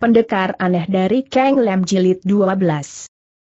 Pendekar aneh dari Kang Lem Jilid 12.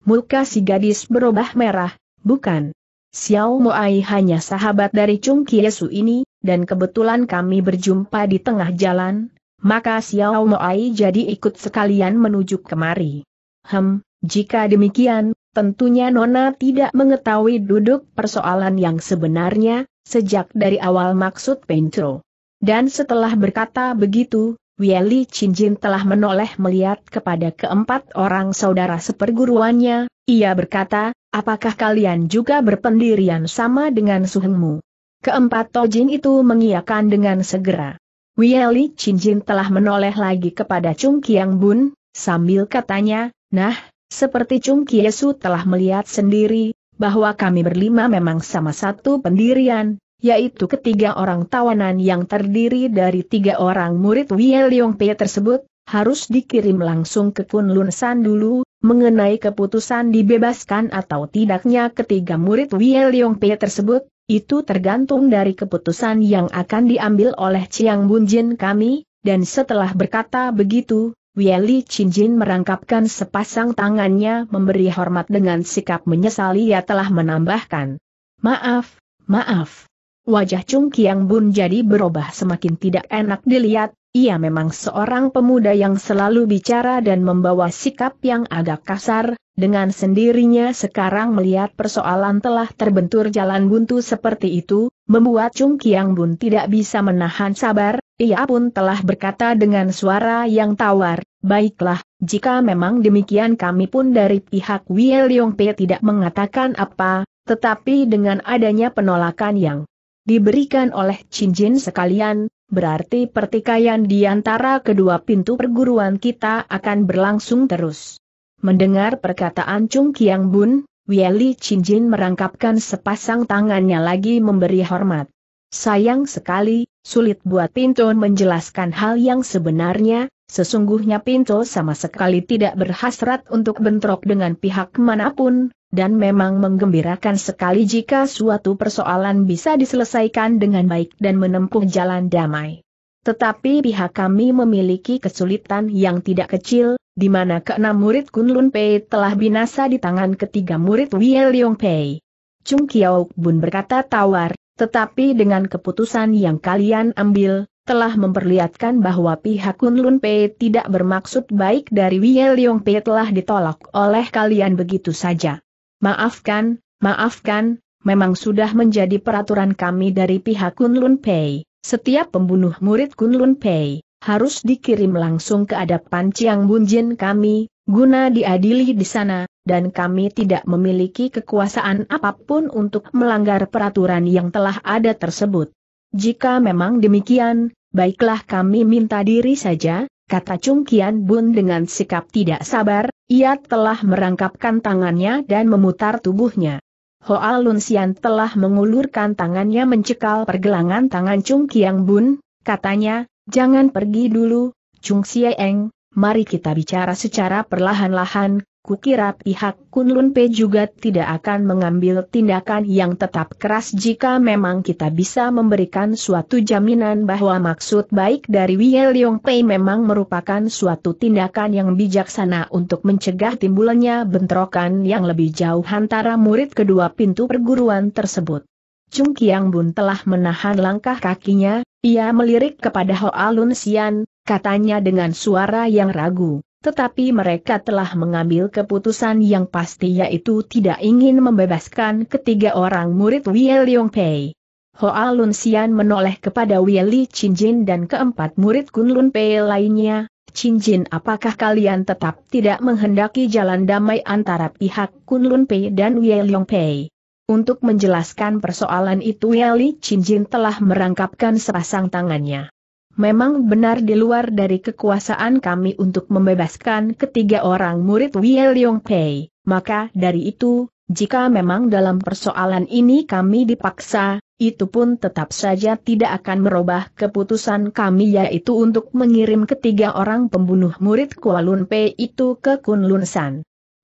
Muka si gadis berubah merah, bukan. Xiao Moai hanya sahabat dari Chung Kiesu ini, dan kebetulan kami berjumpa di tengah jalan, maka Xiao Moai jadi ikut sekalian menuju kemari. Hem, jika demikian, tentunya Nona tidak mengetahui duduk persoalan yang sebenarnya, sejak dari awal maksud Pentro. Dan setelah berkata begitu, Wieli Chinjin telah menoleh melihat kepada keempat orang saudara seperguruannya, ia berkata, apakah kalian juga berpendirian sama dengan suhengmu? Keempat Tojin itu mengiakan dengan segera. Wieli Chinjin telah menoleh lagi kepada Chung Kiang Bun, sambil katanya, nah, seperti Chung Kiesu telah melihat sendiri, bahwa kami berlima memang sama satu pendirian, yaitu ketiga orang tawanan yang terdiri dari tiga orang murid Yong Pei tersebut, harus dikirim langsung ke Kunlun San dulu, mengenai keputusan dibebaskan atau tidaknya ketiga murid Yong Pei tersebut, itu tergantung dari keputusan yang akan diambil oleh Chiang Bunjin kami, dan setelah berkata begitu, Wieli Chin Jin merangkapkan sepasang tangannya memberi hormat dengan sikap menyesali ia telah menambahkan. Maaf, maaf. Wajah Chung Kiang Bun jadi berubah semakin tidak enak dilihat, ia memang seorang pemuda yang selalu bicara dan membawa sikap yang agak kasar, dengan sendirinya sekarang melihat persoalan telah terbentur jalan buntu seperti itu, membuat Chung Kiang Bun tidak bisa menahan sabar, ia pun telah berkata dengan suara yang tawar, baiklah, jika memang demikian kami pun dari pihak Wiel Leong Pei tidak mengatakan apa, tetapi dengan adanya penolakan yang diberikan oleh cincin sekalian, berarti pertikaian di antara kedua pintu perguruan kita akan berlangsung terus. Mendengar perkataan Chung Kiang Bun, Wieli Cincin merangkapkan sepasang tangannya lagi memberi hormat. Sayang sekali, sulit buat Pinton menjelaskan hal yang sebenarnya, Sesungguhnya Pinto sama sekali tidak berhasrat untuk bentrok dengan pihak manapun, dan memang menggembirakan sekali jika suatu persoalan bisa diselesaikan dengan baik dan menempuh jalan damai. Tetapi pihak kami memiliki kesulitan yang tidak kecil, di mana keenam murid Kunlun Pei telah binasa di tangan ketiga murid Wei Leong Pei. Chung Kiao Bun berkata tawar, tetapi dengan keputusan yang kalian ambil, telah memperlihatkan bahwa pihak Kunlun Pei tidak bermaksud baik dari Wei Pei telah ditolak oleh kalian begitu saja. Maafkan, maafkan, memang sudah menjadi peraturan kami dari pihak Kunlun Pei. Setiap pembunuh murid Kunlun Pei harus dikirim langsung ke hadapan Chiang Bunjin kami, guna diadili di sana, dan kami tidak memiliki kekuasaan apapun untuk melanggar peraturan yang telah ada tersebut. Jika memang demikian, baiklah kami minta diri saja, kata Chung Kian Bun dengan sikap tidak sabar, ia telah merangkapkan tangannya dan memutar tubuhnya. Hoa Lun Sian telah mengulurkan tangannya mencekal pergelangan tangan Chung Kian Bun, katanya, jangan pergi dulu, Chung Sieng, mari kita bicara secara perlahan-lahan, Kukira pihak Kunlun P juga tidak akan mengambil tindakan yang tetap keras jika memang kita bisa memberikan suatu jaminan bahwa maksud baik dari Wei Leong Pei memang merupakan suatu tindakan yang bijaksana untuk mencegah timbulnya bentrokan yang lebih jauh antara murid kedua pintu perguruan tersebut. Chung Kiang Bun telah menahan langkah kakinya, ia melirik kepada Hoa Lun Sian, katanya dengan suara yang ragu tetapi mereka telah mengambil keputusan yang pasti yaitu tidak ingin membebaskan ketiga orang murid Wei Leong Pei. Hoa Lun Xian menoleh kepada Wei Li Chin Jin dan keempat murid Kun Lun Pei lainnya, Chin Jin apakah kalian tetap tidak menghendaki jalan damai antara pihak Kun Lun Pei dan Wei Leong Pei? Untuk menjelaskan persoalan itu Wei Li Chin Jin telah merangkapkan sepasang tangannya memang benar di luar dari kekuasaan kami untuk membebaskan ketiga orang murid Wei Leong Pei, maka dari itu, jika memang dalam persoalan ini kami dipaksa, itu pun tetap saja tidak akan merubah keputusan kami yaitu untuk mengirim ketiga orang pembunuh murid Kualun Pei itu ke Kunlun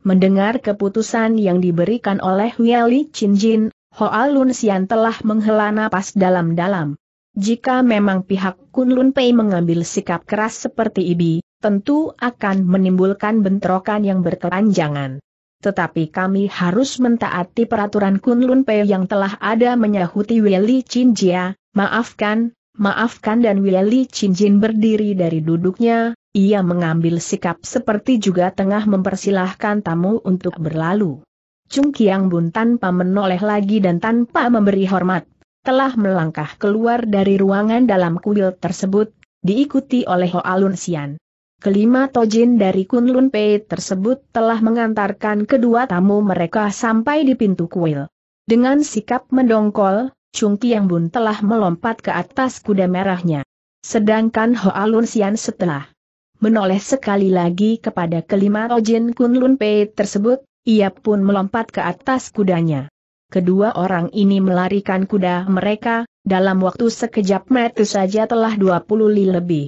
Mendengar keputusan yang diberikan oleh Li Chin Jin, Hoa Lun Sian telah menghela napas dalam-dalam. Jika memang pihak Kunlun Pei mengambil sikap keras seperti ini, tentu akan menimbulkan bentrokan yang berkepanjangan. Tetapi kami harus mentaati peraturan Kunlun Pei yang telah ada menyahuti Wili Jia, maafkan, maafkan dan Wili Jin berdiri dari duduknya, ia mengambil sikap seperti juga tengah mempersilahkan tamu untuk berlalu. Chung Kiang Bun tanpa menoleh lagi dan tanpa memberi hormat telah melangkah keluar dari ruangan dalam kuil tersebut, diikuti oleh Ho Alun Sian. Kelima tojin dari Kunlun Pei tersebut telah mengantarkan kedua tamu mereka sampai di pintu kuil. Dengan sikap mendongkol, Chung Tiang Bun telah melompat ke atas kuda merahnya. Sedangkan Ho Alun Sian setelah menoleh sekali lagi kepada kelima tojin Kunlun Pei tersebut, ia pun melompat ke atas kudanya kedua orang ini melarikan kuda mereka, dalam waktu sekejap mata saja telah 20 li lebih.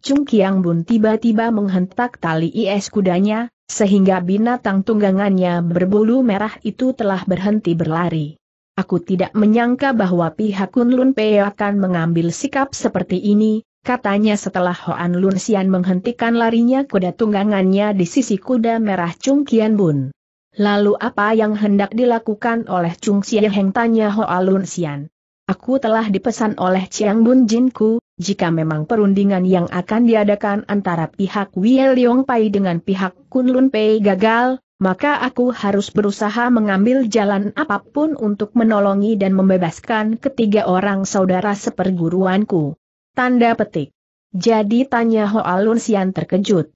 Chung Kiang Bun tiba-tiba menghentak tali is kudanya, sehingga binatang tunggangannya berbulu merah itu telah berhenti berlari. Aku tidak menyangka bahwa pihak Lun Pei akan mengambil sikap seperti ini, katanya setelah Hoan Lun Xian menghentikan larinya kuda tunggangannya di sisi kuda merah Chung Kian Bun. Lalu apa yang hendak dilakukan oleh Chung Xie Heng tanya Hoa Alun Xian. Aku telah dipesan oleh Chiang Bun Jinku, jika memang perundingan yang akan diadakan antara pihak Wei Leong Pai dengan pihak Kun Lun Pei gagal, maka aku harus berusaha mengambil jalan apapun untuk menolongi dan membebaskan ketiga orang saudara seperguruanku. Tanda petik. Jadi tanya Hoa Alun Xian terkejut.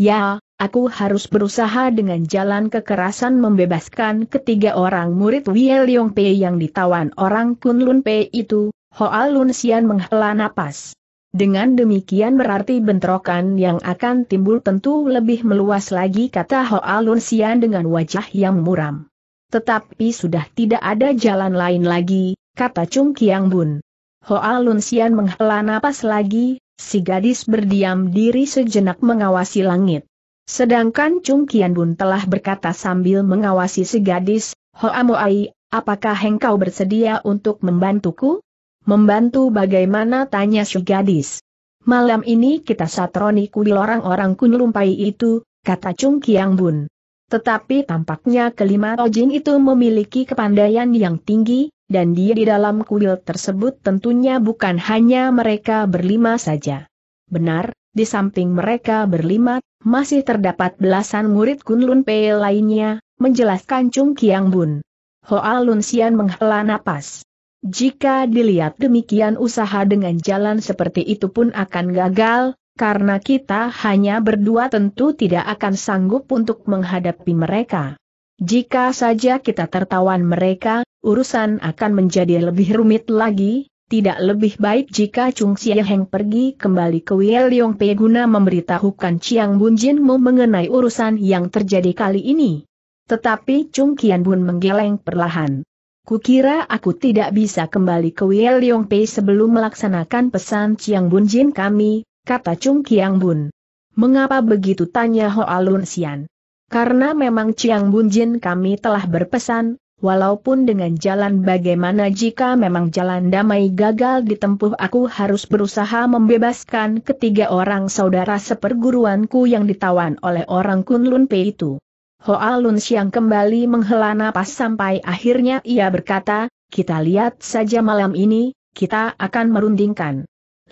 Ya, aku harus berusaha dengan jalan kekerasan membebaskan ketiga orang murid Wie Leong Pei yang ditawan orang Kunlun Pei itu, Hoa Lun Xian menghela napas. Dengan demikian berarti bentrokan yang akan timbul tentu lebih meluas lagi kata Hoa Lun Xian dengan wajah yang muram. Tetapi sudah tidak ada jalan lain lagi, kata Chung Kiang Bun. Hoa Lun Xian menghela napas lagi, si gadis berdiam diri sejenak mengawasi langit. Sedangkan Chung Kian Bun telah berkata sambil mengawasi si gadis, Hoamoai, apakah engkau bersedia untuk membantuku? Membantu bagaimana tanya si gadis. Malam ini kita satroni kuil orang-orang kunlumpai itu, kata Chung Kian Bun. Tetapi tampaknya kelima ojin itu memiliki kepandaian yang tinggi, dan dia di dalam kuil tersebut tentunya bukan hanya mereka berlima saja. Benar, di samping mereka berlima, masih terdapat belasan murid Kunlun Pei lainnya, menjelaskan Chung Kiang Bun. Hoa Lun Xian menghela napas. Jika dilihat demikian usaha dengan jalan seperti itu pun akan gagal, karena kita hanya berdua tentu tidak akan sanggup untuk menghadapi mereka. Jika saja kita tertawan mereka, urusan akan menjadi lebih rumit lagi, tidak lebih baik jika Chung Xie Heng pergi kembali ke Yong Pei guna memberitahukan Chiang Bun Jin Mo mengenai urusan yang terjadi kali ini. Tetapi Chung Kian Bun menggeleng perlahan. Kukira aku tidak bisa kembali ke Yong Pei sebelum melaksanakan pesan Chiang Bun Jin kami, kata Chung Kiang Bun. Mengapa begitu tanya Ho Alun Sian? Karena memang Chiang Bun Jin kami telah berpesan, Walaupun dengan jalan bagaimana jika memang jalan damai gagal ditempuh aku harus berusaha membebaskan ketiga orang saudara seperguruanku yang ditawan oleh orang Kunlun Pe itu. Hoa Lun Siang kembali menghela napas sampai akhirnya ia berkata, kita lihat saja malam ini, kita akan merundingkan.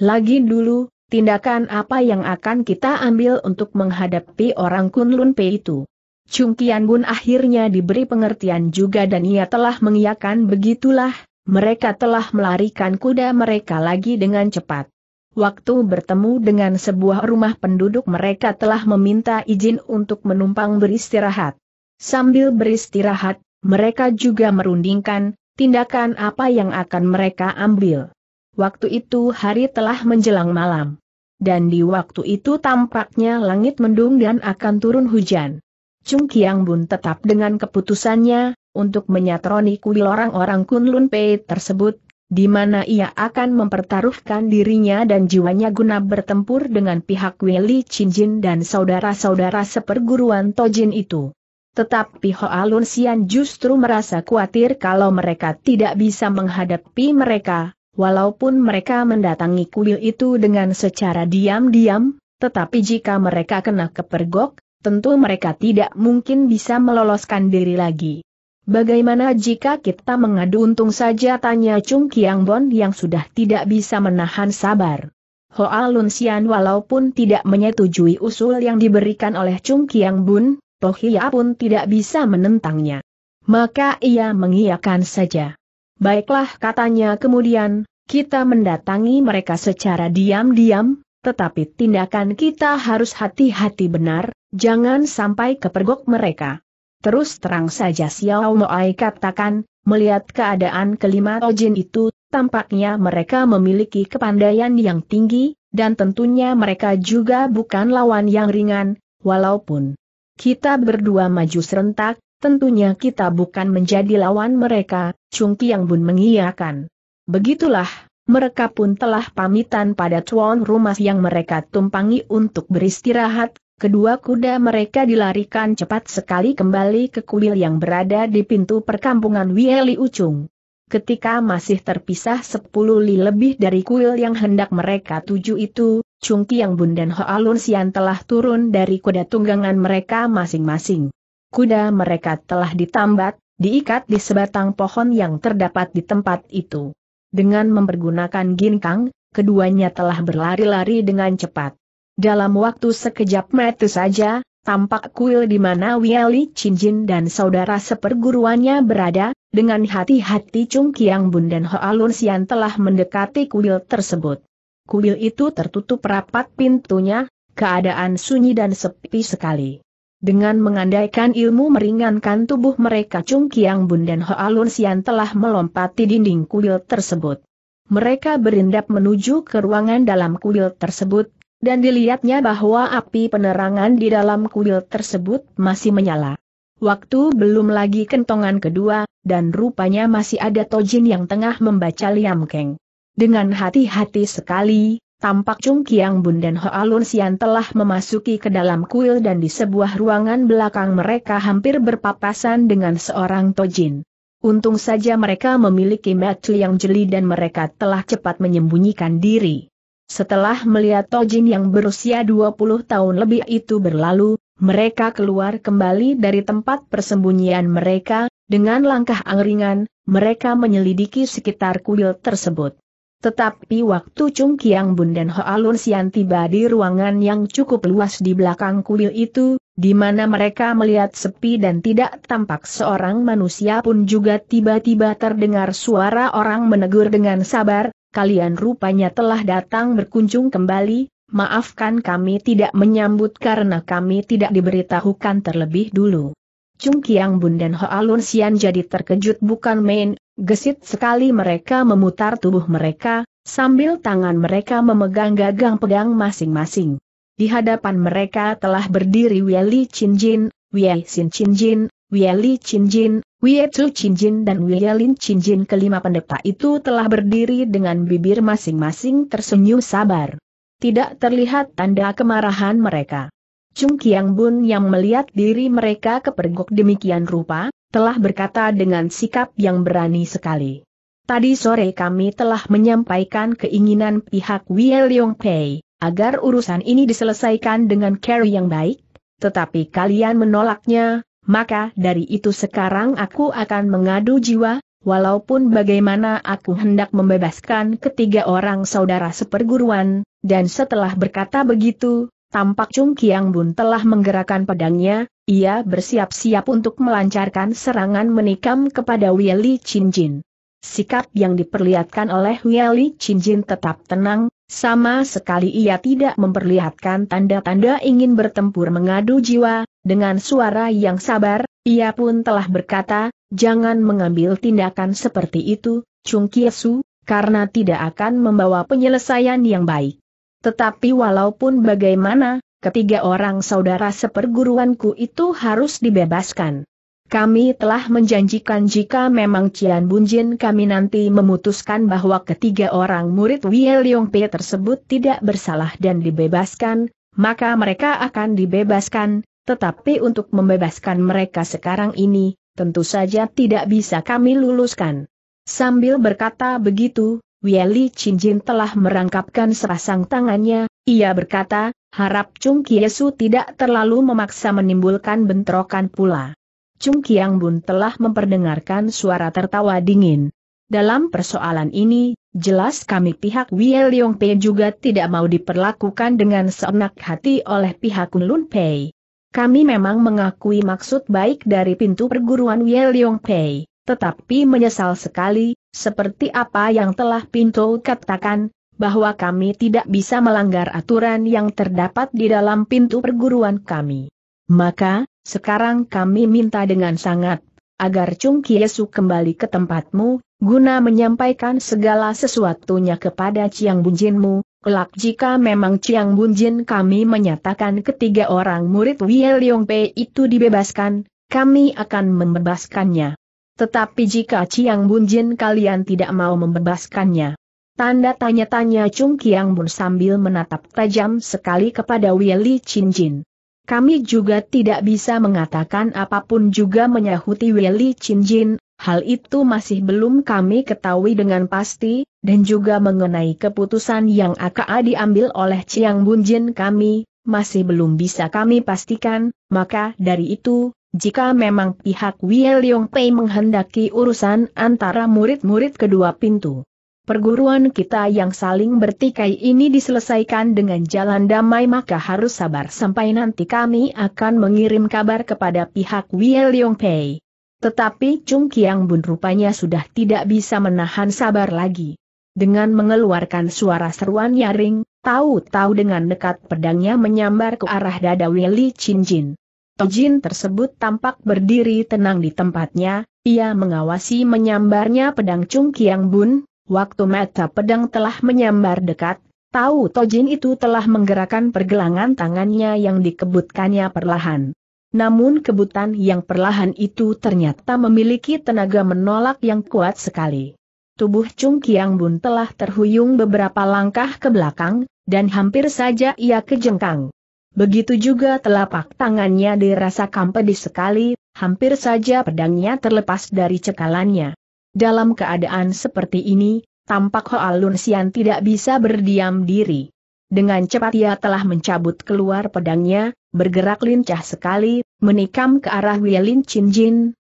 Lagi dulu, tindakan apa yang akan kita ambil untuk menghadapi orang Kunlun Pe itu. Chung Kian Bun akhirnya diberi pengertian juga dan ia telah mengiyakan begitulah, mereka telah melarikan kuda mereka lagi dengan cepat. Waktu bertemu dengan sebuah rumah penduduk mereka telah meminta izin untuk menumpang beristirahat. Sambil beristirahat, mereka juga merundingkan, tindakan apa yang akan mereka ambil. Waktu itu hari telah menjelang malam. Dan di waktu itu tampaknya langit mendung dan akan turun hujan. Chung Kiang Bun tetap dengan keputusannya, untuk menyatroni kuil orang-orang Kunlun Pei tersebut, di mana ia akan mempertaruhkan dirinya dan jiwanya guna bertempur dengan pihak Chin Jin dan saudara-saudara seperguruan Tojin itu. Tetapi Hoa Lun Sian justru merasa khawatir kalau mereka tidak bisa menghadapi mereka, walaupun mereka mendatangi kuil itu dengan secara diam-diam, tetapi jika mereka kena kepergok, tentu mereka tidak mungkin bisa meloloskan diri lagi. Bagaimana jika kita mengadu untung saja tanya Chung Kiang Bon yang sudah tidak bisa menahan sabar. Hoa Lun Xian walaupun tidak menyetujui usul yang diberikan oleh Chung Kiang Bun, Tohia pun tidak bisa menentangnya. Maka ia mengiyakan saja. Baiklah katanya kemudian, kita mendatangi mereka secara diam-diam, tetapi tindakan kita harus hati-hati benar, Jangan sampai kepergok mereka. Terus terang saja Xiao Moai katakan, melihat keadaan kelima Tojin itu, tampaknya mereka memiliki kepandaian yang tinggi, dan tentunya mereka juga bukan lawan yang ringan, walaupun kita berdua maju serentak, tentunya kita bukan menjadi lawan mereka, Chung Tiang Bun mengiyakan. Begitulah, mereka pun telah pamitan pada tuan rumah yang mereka tumpangi untuk beristirahat, Kedua kuda mereka dilarikan cepat sekali kembali ke kuil yang berada di pintu perkampungan Wieli Ucung. Ketika masih terpisah sepuluh li lebih dari kuil yang hendak mereka tuju itu, Chung Kiang Bun dan Alun Sian telah turun dari kuda tunggangan mereka masing-masing. Kuda mereka telah ditambat, diikat di sebatang pohon yang terdapat di tempat itu. Dengan mempergunakan ginkang, keduanya telah berlari-lari dengan cepat. Dalam waktu sekejap mata saja, tampak kuil di mana Wiali Cinjin dan saudara seperguruannya berada, dengan hati-hati Chung Kiang Bun dan Hoa Sian telah mendekati kuil tersebut. Kuil itu tertutup rapat pintunya, keadaan sunyi dan sepi sekali. Dengan mengandaikan ilmu meringankan tubuh mereka Chung Kiang Bun dan Hoa Sian telah melompati dinding kuil tersebut. Mereka berindap menuju ke ruangan dalam kuil tersebut, dan dilihatnya bahwa api penerangan di dalam kuil tersebut masih menyala. Waktu belum lagi kentongan kedua, dan rupanya masih ada Tojin yang tengah membaca Liam Kang. Dengan hati-hati sekali, tampak Chung Kiang Bun dan Hoa Lun Sian telah memasuki ke dalam kuil dan di sebuah ruangan belakang mereka hampir berpapasan dengan seorang Tojin. Untung saja mereka memiliki mata yang jeli dan mereka telah cepat menyembunyikan diri. Setelah melihat Tojin yang berusia 20 tahun lebih itu berlalu, mereka keluar kembali dari tempat persembunyian mereka, dengan langkah angringan, mereka menyelidiki sekitar kuil tersebut. Tetapi waktu Chung Kiang Bun dan Hoa Lun Sian tiba di ruangan yang cukup luas di belakang kuil itu, di mana mereka melihat sepi dan tidak tampak seorang manusia pun juga tiba-tiba terdengar suara orang menegur dengan sabar, kalian rupanya telah datang berkunjung kembali, maafkan kami tidak menyambut karena kami tidak diberitahukan terlebih dulu. Chung Kiang Bun dan Hoa Lun Sian jadi terkejut bukan main, gesit sekali mereka memutar tubuh mereka, sambil tangan mereka memegang gagang pedang masing-masing. Di hadapan mereka telah berdiri Weli Chin Jin, Wei Xin Chin Jin, Wei Li Chin Jin, Wei Chin dan Wei Lin Chin Jin kelima pendeta itu telah berdiri dengan bibir masing-masing tersenyum sabar. Tidak terlihat tanda kemarahan mereka. Chung Kiang Bun yang melihat diri mereka kepergok demikian rupa, telah berkata dengan sikap yang berani sekali. Tadi sore kami telah menyampaikan keinginan pihak Wei Leong Pei, agar urusan ini diselesaikan dengan cara yang baik, tetapi kalian menolaknya, maka dari itu sekarang aku akan mengadu jiwa, walaupun bagaimana aku hendak membebaskan ketiga orang saudara seperguruan, dan setelah berkata begitu, tampak Chung Kiang Bun telah menggerakkan pedangnya, ia bersiap-siap untuk melancarkan serangan menikam kepada Weli Chin Jin. Sikap yang diperlihatkan oleh Weli Chin Jin tetap tenang, sama sekali ia tidak memperlihatkan tanda-tanda ingin bertempur mengadu jiwa, dengan suara yang sabar, ia pun telah berkata, jangan mengambil tindakan seperti itu, Chung Kiesu, karena tidak akan membawa penyelesaian yang baik. Tetapi walaupun bagaimana, ketiga orang saudara seperguruanku itu harus dibebaskan. Kami telah menjanjikan jika memang Cian Bunjin kami nanti memutuskan bahwa ketiga orang murid Wie Leong Pei tersebut tidak bersalah dan dibebaskan, maka mereka akan dibebaskan, tetapi untuk membebaskan mereka sekarang ini, tentu saja tidak bisa kami luluskan. Sambil berkata begitu, Wieli Jin telah merangkapkan serasang tangannya, ia berkata, harap Chung Kiesu tidak terlalu memaksa menimbulkan bentrokan pula. Chung Kiang Bun telah memperdengarkan suara tertawa dingin. Dalam persoalan ini, jelas kami pihak Wie Leong Pei juga tidak mau diperlakukan dengan seenak hati oleh pihak Kunlun Pei. Kami memang mengakui maksud baik dari pintu perguruan Wie Leong Pei, tetapi menyesal sekali, seperti apa yang telah pintu katakan, bahwa kami tidak bisa melanggar aturan yang terdapat di dalam pintu perguruan kami. Maka, sekarang kami minta dengan sangat, agar Chung Kiesu kembali ke tempatmu, guna menyampaikan segala sesuatunya kepada Ciang Bunjinmu, kelak jika memang Ciang Bunjin kami menyatakan ketiga orang murid Wie Leong Pei itu dibebaskan, kami akan membebaskannya. Tetapi jika Ciang Bunjin kalian tidak mau membebaskannya, Tanda tanya-tanya Chung Kiang Bun sambil menatap tajam sekali kepada Wiel Chin Jin. Kami juga tidak bisa mengatakan apapun juga menyahuti Weli Jin. hal itu masih belum kami ketahui dengan pasti, dan juga mengenai keputusan yang akan diambil oleh Chiang Bunjin kami, masih belum bisa kami pastikan, maka dari itu, jika memang pihak Wei Yong Pei menghendaki urusan antara murid-murid kedua pintu Perguruan kita yang saling bertikai ini diselesaikan dengan jalan damai maka harus sabar sampai nanti kami akan mengirim kabar kepada pihak Wei Pei. Tetapi Chung Kiang Bun rupanya sudah tidak bisa menahan sabar lagi. Dengan mengeluarkan suara seruan nyaring, tahu-tahu dengan dekat pedangnya menyambar ke arah dada Wei Chin Jin. Jin tersebut tampak berdiri tenang di tempatnya, ia mengawasi menyambarnya pedang Chung Kiang Bun, Waktu mata pedang telah menyambar dekat, tahu Tojin itu telah menggerakkan pergelangan tangannya yang dikebutkannya perlahan. Namun kebutan yang perlahan itu ternyata memiliki tenaga menolak yang kuat sekali. Tubuh Chung Kiang Bun telah terhuyung beberapa langkah ke belakang, dan hampir saja ia kejengkang. Begitu juga telapak tangannya dirasa kampedi sekali, hampir saja pedangnya terlepas dari cekalannya. Dalam keadaan seperti ini, tampak Hoa Lun Sian tidak bisa berdiam diri. Dengan cepat ia telah mencabut keluar pedangnya, bergerak lincah sekali, menikam ke arah Wielin Chin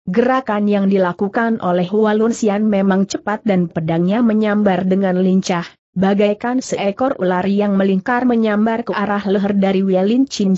Gerakan yang dilakukan oleh Walun Sian memang cepat dan pedangnya menyambar dengan lincah, bagaikan seekor ular yang melingkar menyambar ke arah leher dari Wielin Chin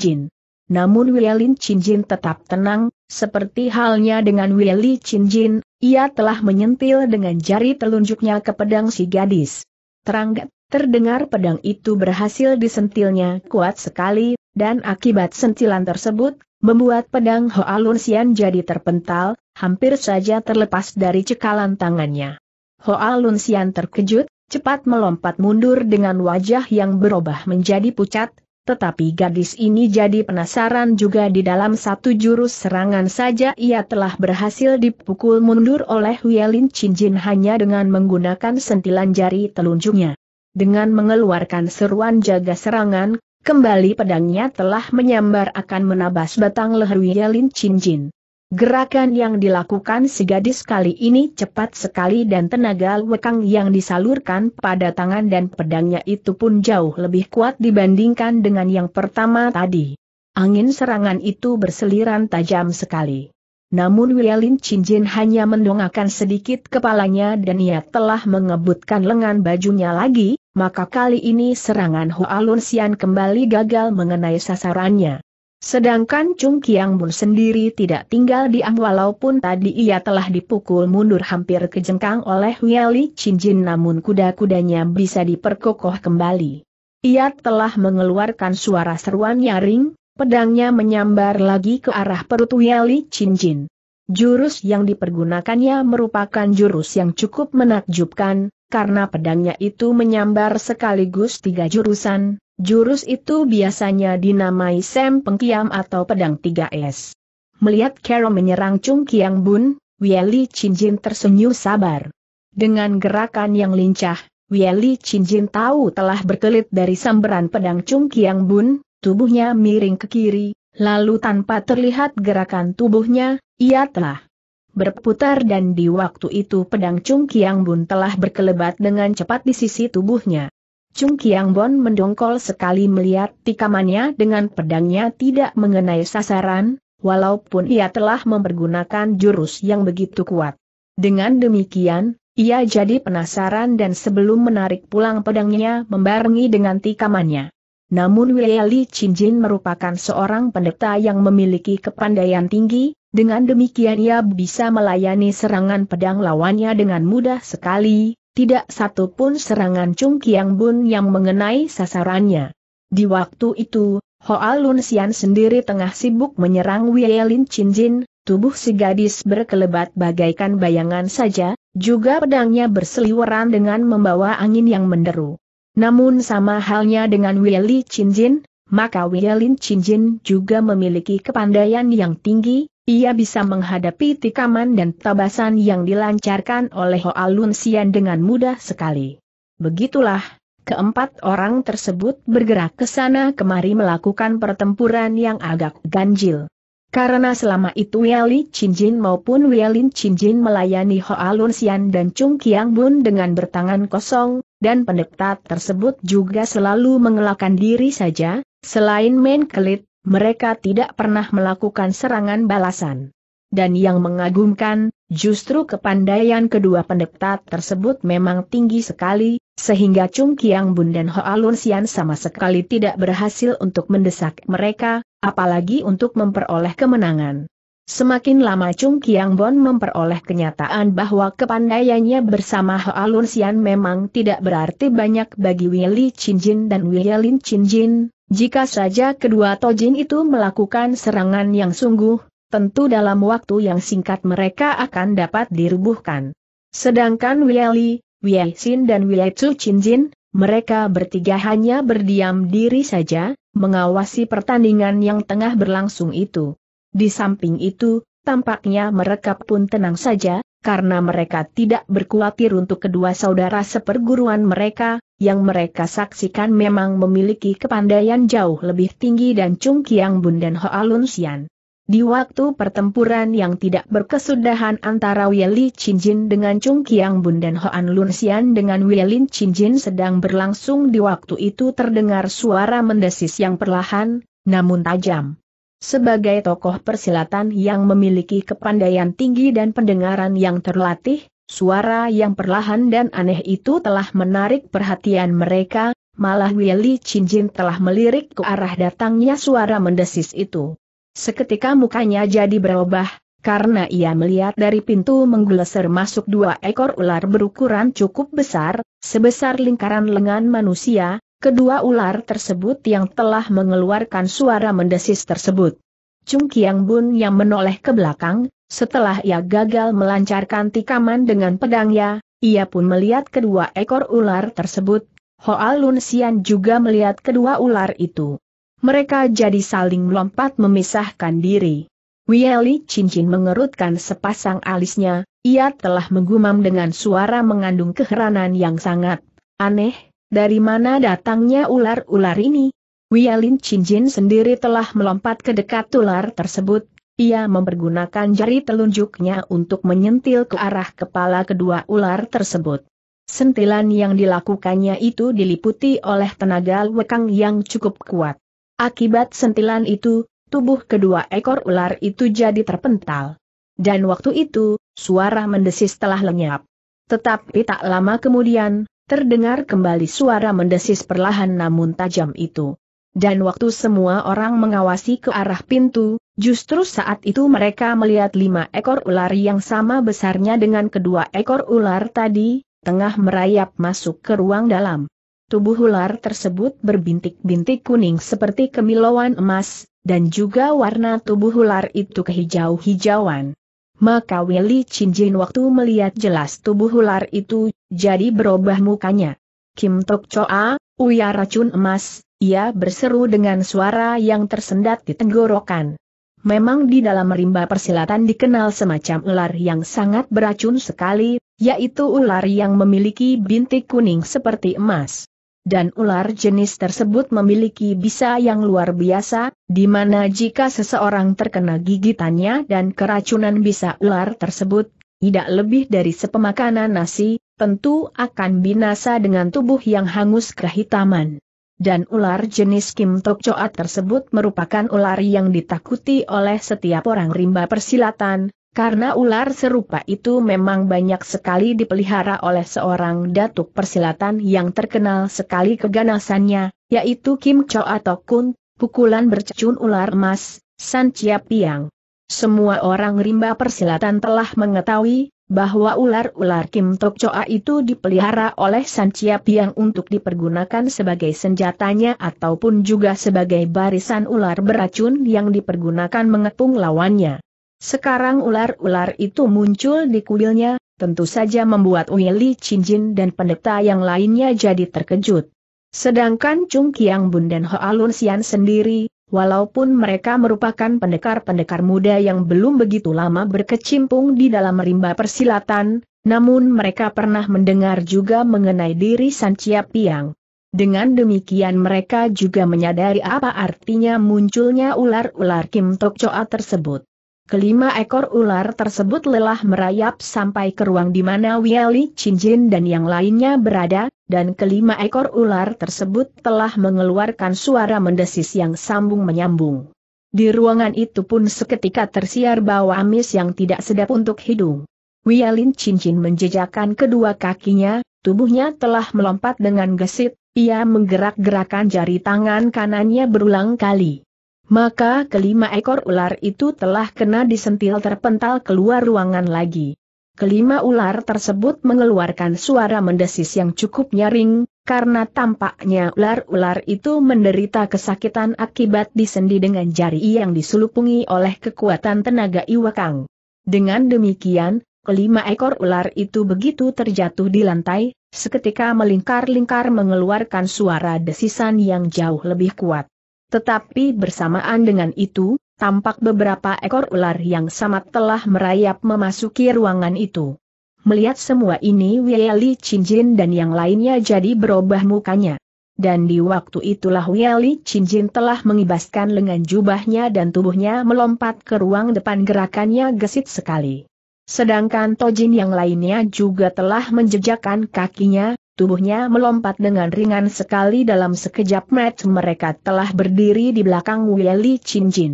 Namun Wielin Chin tetap tenang, seperti halnya dengan Wieli Chin ia telah menyentil dengan jari telunjuknya ke pedang si gadis. Terang, terdengar pedang itu berhasil disentilnya kuat sekali, dan akibat sentilan tersebut, membuat pedang Hoalun Sian jadi terpental, hampir saja terlepas dari cekalan tangannya. Hoalun Sian terkejut, cepat melompat mundur dengan wajah yang berubah menjadi pucat, tetapi gadis ini jadi penasaran juga di dalam satu jurus serangan saja ia telah berhasil dipukul mundur oleh Wielin Cinjin hanya dengan menggunakan sentilan jari telunjuknya. Dengan mengeluarkan seruan jaga serangan, kembali pedangnya telah menyambar akan menabas batang leher Wielin Cinjin. Gerakan yang dilakukan si gadis kali ini cepat sekali dan tenaga lekang yang disalurkan pada tangan dan pedangnya itu pun jauh lebih kuat dibandingkan dengan yang pertama tadi. Angin serangan itu berseliran tajam sekali. Namun Wielin Cinjin hanya mendongakkan sedikit kepalanya dan ia telah mengebutkan lengan bajunya lagi, maka kali ini serangan Hualun Sian kembali gagal mengenai sasarannya. Sedangkan Chung Kiang Bun sendiri tidak tinggal diam walaupun tadi ia telah dipukul mundur hampir kejengkang oleh Wiali Jin, namun kuda-kudanya bisa diperkokoh kembali. Ia telah mengeluarkan suara seruan nyaring, pedangnya menyambar lagi ke arah perut Wiali Jin. Jurus yang dipergunakannya merupakan jurus yang cukup menakjubkan, karena pedangnya itu menyambar sekaligus tiga jurusan, Jurus itu biasanya dinamai Sem Pengkiam atau Pedang 3S. Melihat Carol menyerang Chung Kiang Bun, Wieli Chinjin tersenyum sabar. Dengan gerakan yang lincah, Wieli Chinjin tahu telah berkelit dari samberan pedang Chung Kiang Bun, tubuhnya miring ke kiri, lalu tanpa terlihat gerakan tubuhnya, ia telah berputar dan di waktu itu pedang Chung Kiang Bun telah berkelebat dengan cepat di sisi tubuhnya. Chung Kiang Bon mendongkol sekali melihat tikamannya dengan pedangnya tidak mengenai sasaran, walaupun ia telah mempergunakan jurus yang begitu kuat. Dengan demikian, ia jadi penasaran dan sebelum menarik pulang pedangnya membarengi dengan tikamannya. Namun Wei Jin merupakan seorang pendeta yang memiliki kepandaian tinggi, dengan demikian ia bisa melayani serangan pedang lawannya dengan mudah sekali, tidak satu pun serangan Chung Kiang Bun yang mengenai sasarannya. Di waktu itu, Hoa Lun Xian sendiri tengah sibuk menyerang Wei Lin Chin Jin, tubuh si gadis berkelebat bagaikan bayangan saja, juga pedangnya berseliweran dengan membawa angin yang menderu. Namun sama halnya dengan Wei Lin Chin Jin, maka Wei Lin Chin Jin juga memiliki kepandaian yang tinggi, ia bisa menghadapi tikaman dan tabasan yang dilancarkan oleh Hoa Lun Sian dengan mudah sekali. Begitulah, keempat orang tersebut bergerak ke sana kemari melakukan pertempuran yang agak ganjil. Karena selama itu Weli Cinjin maupun Welin Cinjin melayani Hoa Lun Sian dan Chung Kiang Bun dengan bertangan kosong, dan pendekta tersebut juga selalu mengelakkan diri saja, selain main kelit, mereka tidak pernah melakukan serangan balasan. Dan yang mengagumkan, justru kepandaian kedua pendekta tersebut memang tinggi sekali, sehingga Chung Kiang Bun dan Hoa Lun Sian sama sekali tidak berhasil untuk mendesak mereka, apalagi untuk memperoleh kemenangan. Semakin lama Chung Kiang Bon memperoleh kenyataan bahwa kepandaiannya bersama Hoa Lun Sian memang tidak berarti banyak bagi Willy Chin Jin dan Willy Lin Chin Jin, jika saja kedua Tojin itu melakukan serangan yang sungguh, tentu dalam waktu yang singkat mereka akan dapat dirubuhkan. Sedangkan Wili, Wei Xin dan Wei Chu Jin, mereka bertiga hanya berdiam diri saja, mengawasi pertandingan yang tengah berlangsung itu. Di samping itu, tampaknya mereka pun tenang saja, karena mereka tidak berkhawatir untuk kedua saudara seperguruan mereka, yang mereka saksikan memang memiliki kepandaian jauh lebih tinggi dan Chung Kiang Bun dan Hoa Lun Xian. Di waktu pertempuran yang tidak berkesudahan antara Chin Jin dengan Chung Kiang Bun dan Hoan Lun Xian dengan Chin Jin sedang berlangsung di waktu itu terdengar suara mendesis yang perlahan, namun tajam. Sebagai tokoh persilatan yang memiliki kepandaian tinggi dan pendengaran yang terlatih, Suara yang perlahan dan aneh itu telah menarik perhatian mereka, malah Willy Cincin telah melirik ke arah datangnya suara mendesis itu. Seketika mukanya jadi berubah, karena ia melihat dari pintu menggeleser masuk dua ekor ular berukuran cukup besar, sebesar lingkaran lengan manusia, kedua ular tersebut yang telah mengeluarkan suara mendesis tersebut. Chung Kiang Bun yang menoleh ke belakang, setelah ia gagal melancarkan tikaman dengan pedangnya, ia pun melihat kedua ekor ular tersebut. Hoa Lun Xian juga melihat kedua ular itu. Mereka jadi saling melompat memisahkan diri. Wieli cincin mengerutkan sepasang alisnya, ia telah menggumam dengan suara mengandung keheranan yang sangat aneh, dari mana datangnya ular-ular ini? Wielin Cincin sendiri telah melompat ke dekat ular tersebut, ia mempergunakan jari telunjuknya untuk menyentil ke arah kepala kedua ular tersebut. Sentilan yang dilakukannya itu diliputi oleh tenaga wekang yang cukup kuat. Akibat sentilan itu, tubuh kedua ekor ular itu jadi terpental. Dan waktu itu, suara mendesis telah lenyap. Tetapi tak lama kemudian, terdengar kembali suara mendesis perlahan namun tajam itu. Dan waktu semua orang mengawasi ke arah pintu, Justru saat itu mereka melihat lima ekor ular yang sama besarnya dengan kedua ekor ular tadi, tengah merayap masuk ke ruang dalam. Tubuh ular tersebut berbintik-bintik kuning seperti kemilauan emas, dan juga warna tubuh ular itu kehijau-hijauan. Maka Willy Jin waktu melihat jelas tubuh ular itu, jadi berubah mukanya. Kim Tok Choa, Uya Racun Emas, ia berseru dengan suara yang tersendat di tenggorokan. Memang di dalam rimba persilatan dikenal semacam ular yang sangat beracun sekali, yaitu ular yang memiliki bintik kuning seperti emas. Dan ular jenis tersebut memiliki bisa yang luar biasa, di mana jika seseorang terkena gigitannya dan keracunan bisa ular tersebut, tidak lebih dari sepemakanan nasi, tentu akan binasa dengan tubuh yang hangus kehitaman dan ular jenis Kim Tok Choat tersebut merupakan ular yang ditakuti oleh setiap orang rimba persilatan, karena ular serupa itu memang banyak sekali dipelihara oleh seorang datuk persilatan yang terkenal sekali keganasannya, yaitu Kim Choat Kun, pukulan bercucun ular emas, San Chia Piang. Semua orang rimba persilatan telah mengetahui bahwa ular-ular Kim Tok Choa itu dipelihara oleh San Chia Piang untuk dipergunakan sebagai senjatanya ataupun juga sebagai barisan ular beracun yang dipergunakan mengepung lawannya. Sekarang ular-ular itu muncul di kuilnya, tentu saja membuat Willy Jin, dan pendeta yang lainnya jadi terkejut. Sedangkan Chung Kiang Bun dan Hoa Lun Sian sendiri, Walaupun mereka merupakan pendekar-pendekar muda yang belum begitu lama berkecimpung di dalam rimba persilatan, namun mereka pernah mendengar juga mengenai diri Sancia Piang. Dengan demikian mereka juga menyadari apa artinya munculnya ular-ular Kim Tok Tokchoa tersebut. Kelima ekor ular tersebut lelah merayap sampai ke ruang di mana Wiali, Cincin dan yang lainnya berada, dan kelima ekor ular tersebut telah mengeluarkan suara mendesis yang sambung menyambung. Di ruangan itu pun seketika tersiar bau amis yang tidak sedap untuk hidung. Wialin Cincin menjejakkan kedua kakinya, tubuhnya telah melompat dengan gesit, ia menggerak-gerakan jari tangan kanannya berulang kali. Maka kelima ekor ular itu telah kena disentil terpental keluar ruangan lagi. Kelima ular tersebut mengeluarkan suara mendesis yang cukup nyaring, karena tampaknya ular-ular itu menderita kesakitan akibat disendi dengan jari yang diselupungi oleh kekuatan tenaga Iwakang. Dengan demikian, kelima ekor ular itu begitu terjatuh di lantai, seketika melingkar-lingkar mengeluarkan suara desisan yang jauh lebih kuat. Tetapi bersamaan dengan itu, tampak beberapa ekor ular yang sama telah merayap memasuki ruangan itu. Melihat semua ini Wieli Chinjin dan yang lainnya jadi berubah mukanya. Dan di waktu itulah Wieli Chinjin telah mengibaskan lengan jubahnya dan tubuhnya melompat ke ruang depan gerakannya gesit sekali. Sedangkan Tojin yang lainnya juga telah menjejakkan kakinya, Tubuhnya melompat dengan ringan sekali dalam sekejap match mereka telah berdiri di belakang Wili Chin Jin.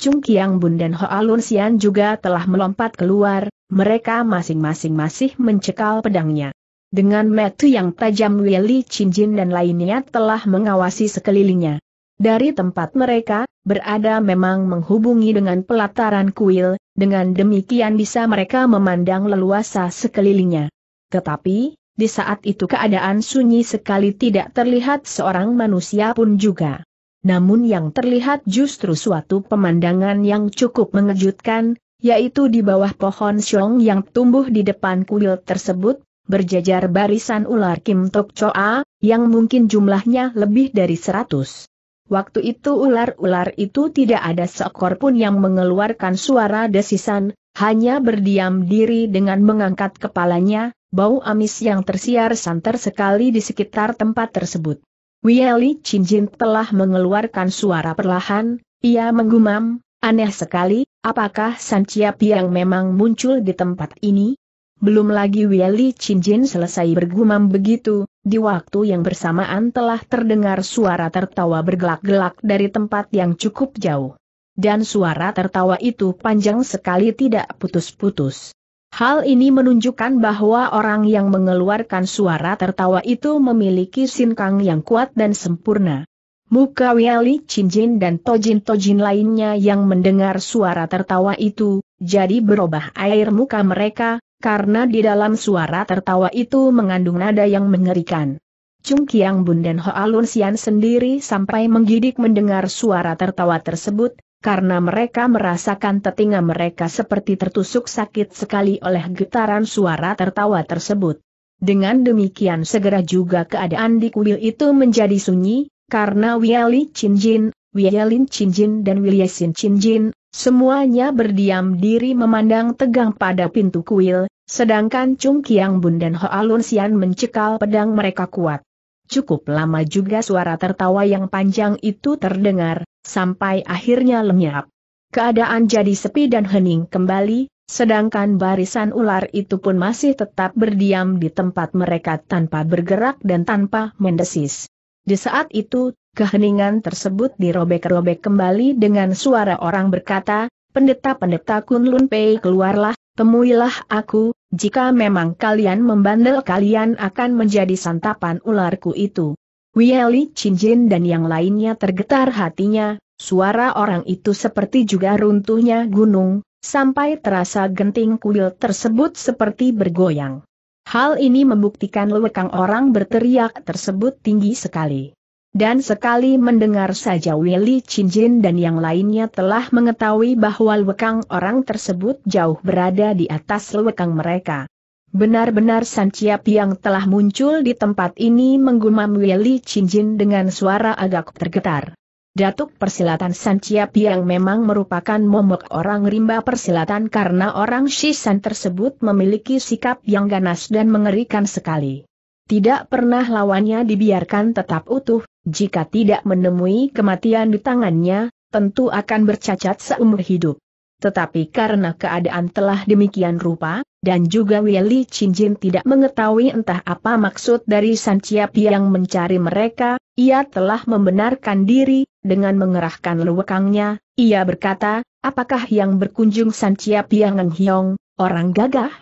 Chung Kiang Bun dan Hoa Lun Sian juga telah melompat keluar, mereka masing-masing masih mencekal pedangnya. Dengan metu yang tajam Wili Chin Jin dan lainnya telah mengawasi sekelilingnya. Dari tempat mereka, berada memang menghubungi dengan pelataran kuil, dengan demikian bisa mereka memandang leluasa sekelilingnya. Tetapi, di saat itu keadaan sunyi sekali tidak terlihat seorang manusia pun juga. Namun yang terlihat justru suatu pemandangan yang cukup mengejutkan, yaitu di bawah pohon siong yang tumbuh di depan kuil tersebut, berjajar barisan ular Kim Tok Choa, yang mungkin jumlahnya lebih dari seratus. Waktu itu ular-ular itu tidak ada seekor pun yang mengeluarkan suara desisan, hanya berdiam diri dengan mengangkat kepalanya, Bau amis yang tersiar santer sekali di sekitar tempat tersebut. Wieli Chinjin telah mengeluarkan suara perlahan, ia menggumam, aneh sekali, apakah Sanciap yang memang muncul di tempat ini? Belum lagi Wieli Chinjin selesai bergumam begitu, di waktu yang bersamaan telah terdengar suara tertawa bergelak-gelak dari tempat yang cukup jauh. Dan suara tertawa itu panjang sekali tidak putus-putus. Hal ini menunjukkan bahwa orang yang mengeluarkan suara tertawa itu memiliki sinkang yang kuat dan sempurna. Muka Wiali Chinjin dan Tojin-Tojin lainnya yang mendengar suara tertawa itu, jadi berubah air muka mereka, karena di dalam suara tertawa itu mengandung nada yang mengerikan. Chung Kiang Bun dan Hoa Lun Sian sendiri sampai menggidik mendengar suara tertawa tersebut, karena mereka merasakan tetinga mereka seperti tertusuk sakit sekali oleh getaran suara tertawa tersebut. Dengan demikian segera juga keadaan di kuil itu menjadi sunyi, karena Wiali Cinjin, Wialin Jin dan Wilyasin Jin semuanya berdiam diri memandang tegang pada pintu kuil, sedangkan Chung Kiang Bun dan Hoalun Sian mencekal pedang mereka kuat. Cukup lama juga suara tertawa yang panjang itu terdengar, sampai akhirnya lenyap. Keadaan jadi sepi dan hening kembali, sedangkan barisan ular itu pun masih tetap berdiam di tempat mereka tanpa bergerak dan tanpa mendesis. Di saat itu, keheningan tersebut dirobek-robek kembali dengan suara orang berkata, Pendeta-pendeta Kunlun Pei keluarlah, temuilah aku, jika memang kalian membandel kalian akan menjadi santapan ularku itu. Wieli Chinjin dan yang lainnya tergetar hatinya, suara orang itu seperti juga runtuhnya gunung, sampai terasa genting kuil tersebut seperti bergoyang. Hal ini membuktikan lewekang orang berteriak tersebut tinggi sekali. Dan sekali mendengar saja Willy Chin Jin, dan yang lainnya telah mengetahui bahwa lewekang orang tersebut jauh berada di atas lewekang mereka. Benar-benar Sanciap yang telah muncul di tempat ini menggumam Willy Cinjin dengan suara agak tergetar. Datuk persilatan Sanciap yang memang merupakan momok orang rimba persilatan karena orang Shisan tersebut memiliki sikap yang ganas dan mengerikan sekali. Tidak pernah lawannya dibiarkan tetap utuh, jika tidak menemui kematian di tangannya, tentu akan bercacat seumur hidup. Tetapi karena keadaan telah demikian rupa, dan juga Weli Chinjin tidak mengetahui entah apa maksud dari San Chiap yang mencari mereka, ia telah membenarkan diri, dengan mengerahkan lewekangnya, ia berkata, apakah yang berkunjung San Chiap yang Hiong, orang gagah?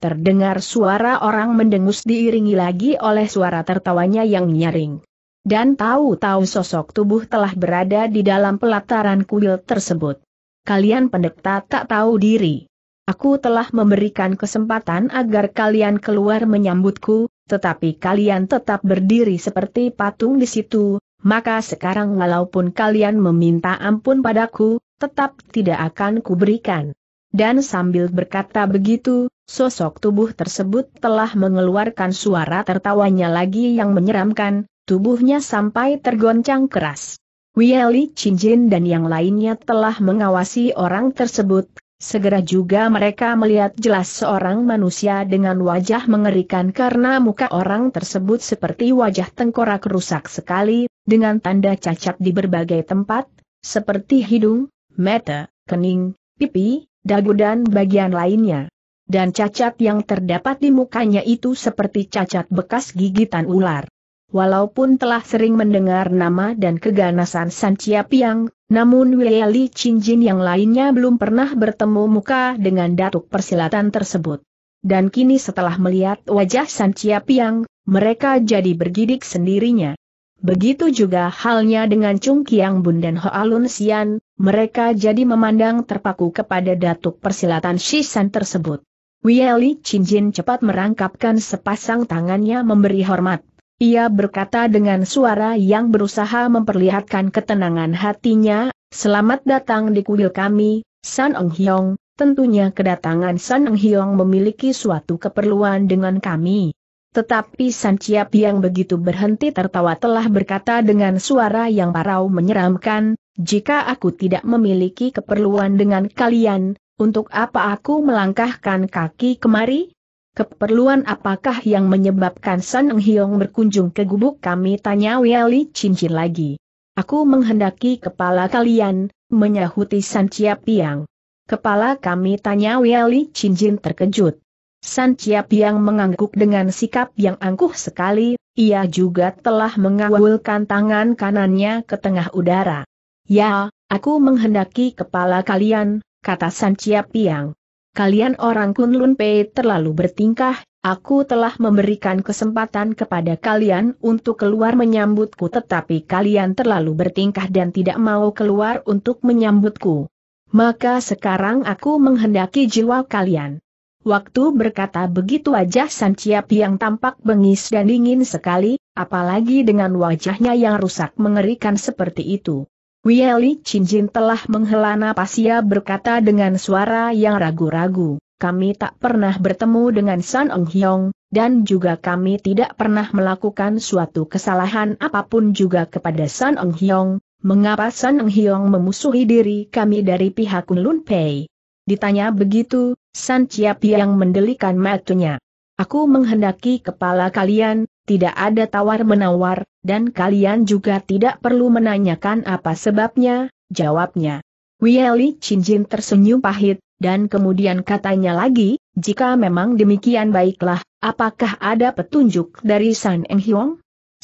Terdengar suara orang mendengus diiringi lagi oleh suara tertawanya yang nyaring. Dan tahu-tahu sosok tubuh telah berada di dalam pelataran kuil tersebut. Kalian pendekta tak tahu diri. Aku telah memberikan kesempatan agar kalian keluar menyambutku, tetapi kalian tetap berdiri seperti patung di situ, maka sekarang walaupun kalian meminta ampun padaku, tetap tidak akan kuberikan. Dan sambil berkata begitu, sosok tubuh tersebut telah mengeluarkan suara tertawanya lagi yang menyeramkan, tubuhnya sampai tergoncang keras. Wieli Cincin dan yang lainnya telah mengawasi orang tersebut, Segera juga mereka melihat jelas seorang manusia dengan wajah mengerikan karena muka orang tersebut seperti wajah tengkorak rusak sekali, dengan tanda cacat di berbagai tempat, seperti hidung, mata, kening, pipi, dagu dan bagian lainnya. Dan cacat yang terdapat di mukanya itu seperti cacat bekas gigitan ular. Walaupun telah sering mendengar nama dan keganasan San Chia Piang, namun Wei Li Jin yang lainnya belum pernah bertemu muka dengan datuk persilatan tersebut. Dan kini setelah melihat wajah San Chia Piang, mereka jadi bergidik sendirinya. Begitu juga halnya dengan Chung Kiang Bun dan Hoalun Sian, mereka jadi memandang terpaku kepada datuk persilatan Shisan tersebut. Wei Li Jin cepat merangkapkan sepasang tangannya memberi hormat. Ia berkata dengan suara yang berusaha memperlihatkan ketenangan hatinya, Selamat datang di kuil kami, San Eng Hiong, tentunya kedatangan San Eng Hiong memiliki suatu keperluan dengan kami. Tetapi San Ciap yang begitu berhenti tertawa telah berkata dengan suara yang parau menyeramkan, jika aku tidak memiliki keperluan dengan kalian, untuk apa aku melangkahkan kaki kemari? Keperluan apakah yang menyebabkan San Eng Hiong berkunjung ke gubuk kami? Tanya Weli Cincin lagi. Aku menghendaki kepala kalian, menyahuti San Chia Piang. Kepala kami tanya Weli Cincin terkejut. San Chia Piang mengangguk dengan sikap yang angkuh sekali, ia juga telah mengawulkan tangan kanannya ke tengah udara. Ya, aku menghendaki kepala kalian, kata San Chia Piang kalian orang Kunlun Pei terlalu bertingkah, aku telah memberikan kesempatan kepada kalian untuk keluar menyambutku tetapi kalian terlalu bertingkah dan tidak mau keluar untuk menyambutku. Maka sekarang aku menghendaki jiwa kalian. Waktu berkata begitu wajah San Ciap yang tampak bengis dan dingin sekali, apalagi dengan wajahnya yang rusak mengerikan seperti itu. Wieli Cinjin telah menghela napas ia berkata dengan suara yang ragu-ragu, kami tak pernah bertemu dengan San Ong Hyong, dan juga kami tidak pernah melakukan suatu kesalahan apapun juga kepada San Ong Hyong, mengapa San Ong Hyong memusuhi diri kami dari pihak Kunlun Pei? Ditanya begitu, San Chiap yang mendelikan matanya. Aku menghendaki kepala kalian, tidak ada tawar-menawar, dan kalian juga tidak perlu menanyakan apa sebabnya, jawabnya. Wieli Chinjin tersenyum pahit, dan kemudian katanya lagi, jika memang demikian baiklah, apakah ada petunjuk dari San Eng Hiong?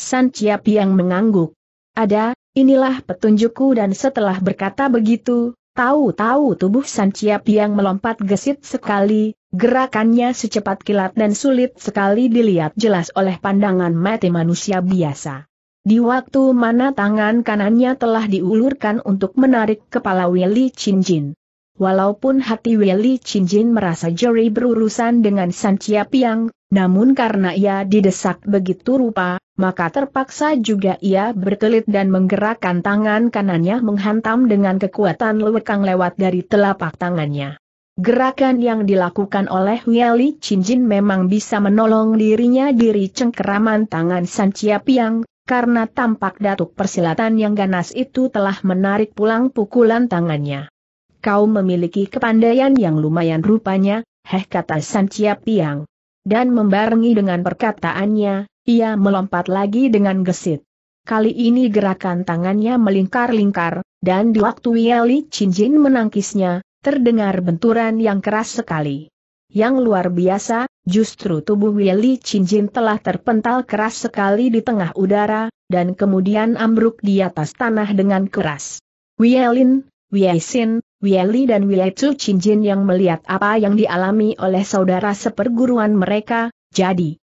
San Chiap Piang mengangguk. Ada, inilah petunjukku dan setelah berkata begitu, Tahu-tahu tubuh Sanciap yang melompat gesit sekali, gerakannya secepat kilat dan sulit sekali dilihat jelas oleh pandangan mati manusia biasa. Di waktu mana tangan kanannya telah diulurkan untuk menarik kepala Willy Jin. Walaupun hati Willy Jin merasa jeri berurusan dengan Sanciap yang, namun karena ia didesak begitu rupa, maka terpaksa juga ia berkelit dan menggerakkan tangan kanannya menghantam dengan kekuatan lewekang lewat dari telapak tangannya. Gerakan yang dilakukan oleh Wiali Cinjin memang bisa menolong dirinya diri cengkeraman tangan San Chiapiang, karena tampak datuk persilatan yang ganas itu telah menarik pulang pukulan tangannya. Kau memiliki kepandaian yang lumayan rupanya, heh kata San Chiapiang. Dan membarengi dengan perkataannya, ia melompat lagi dengan gesit. Kali ini gerakan tangannya melingkar-lingkar, dan di waktu Yeli Cincin menangkisnya, terdengar benturan yang keras sekali. Yang luar biasa, justru tubuh Yeli Cincin telah terpental keras sekali di tengah udara, dan kemudian ambruk di atas tanah dengan keras. Wielin, Wiesin, Wieli dan Wiecu Cincin yang melihat apa yang dialami oleh saudara seperguruan mereka, jadi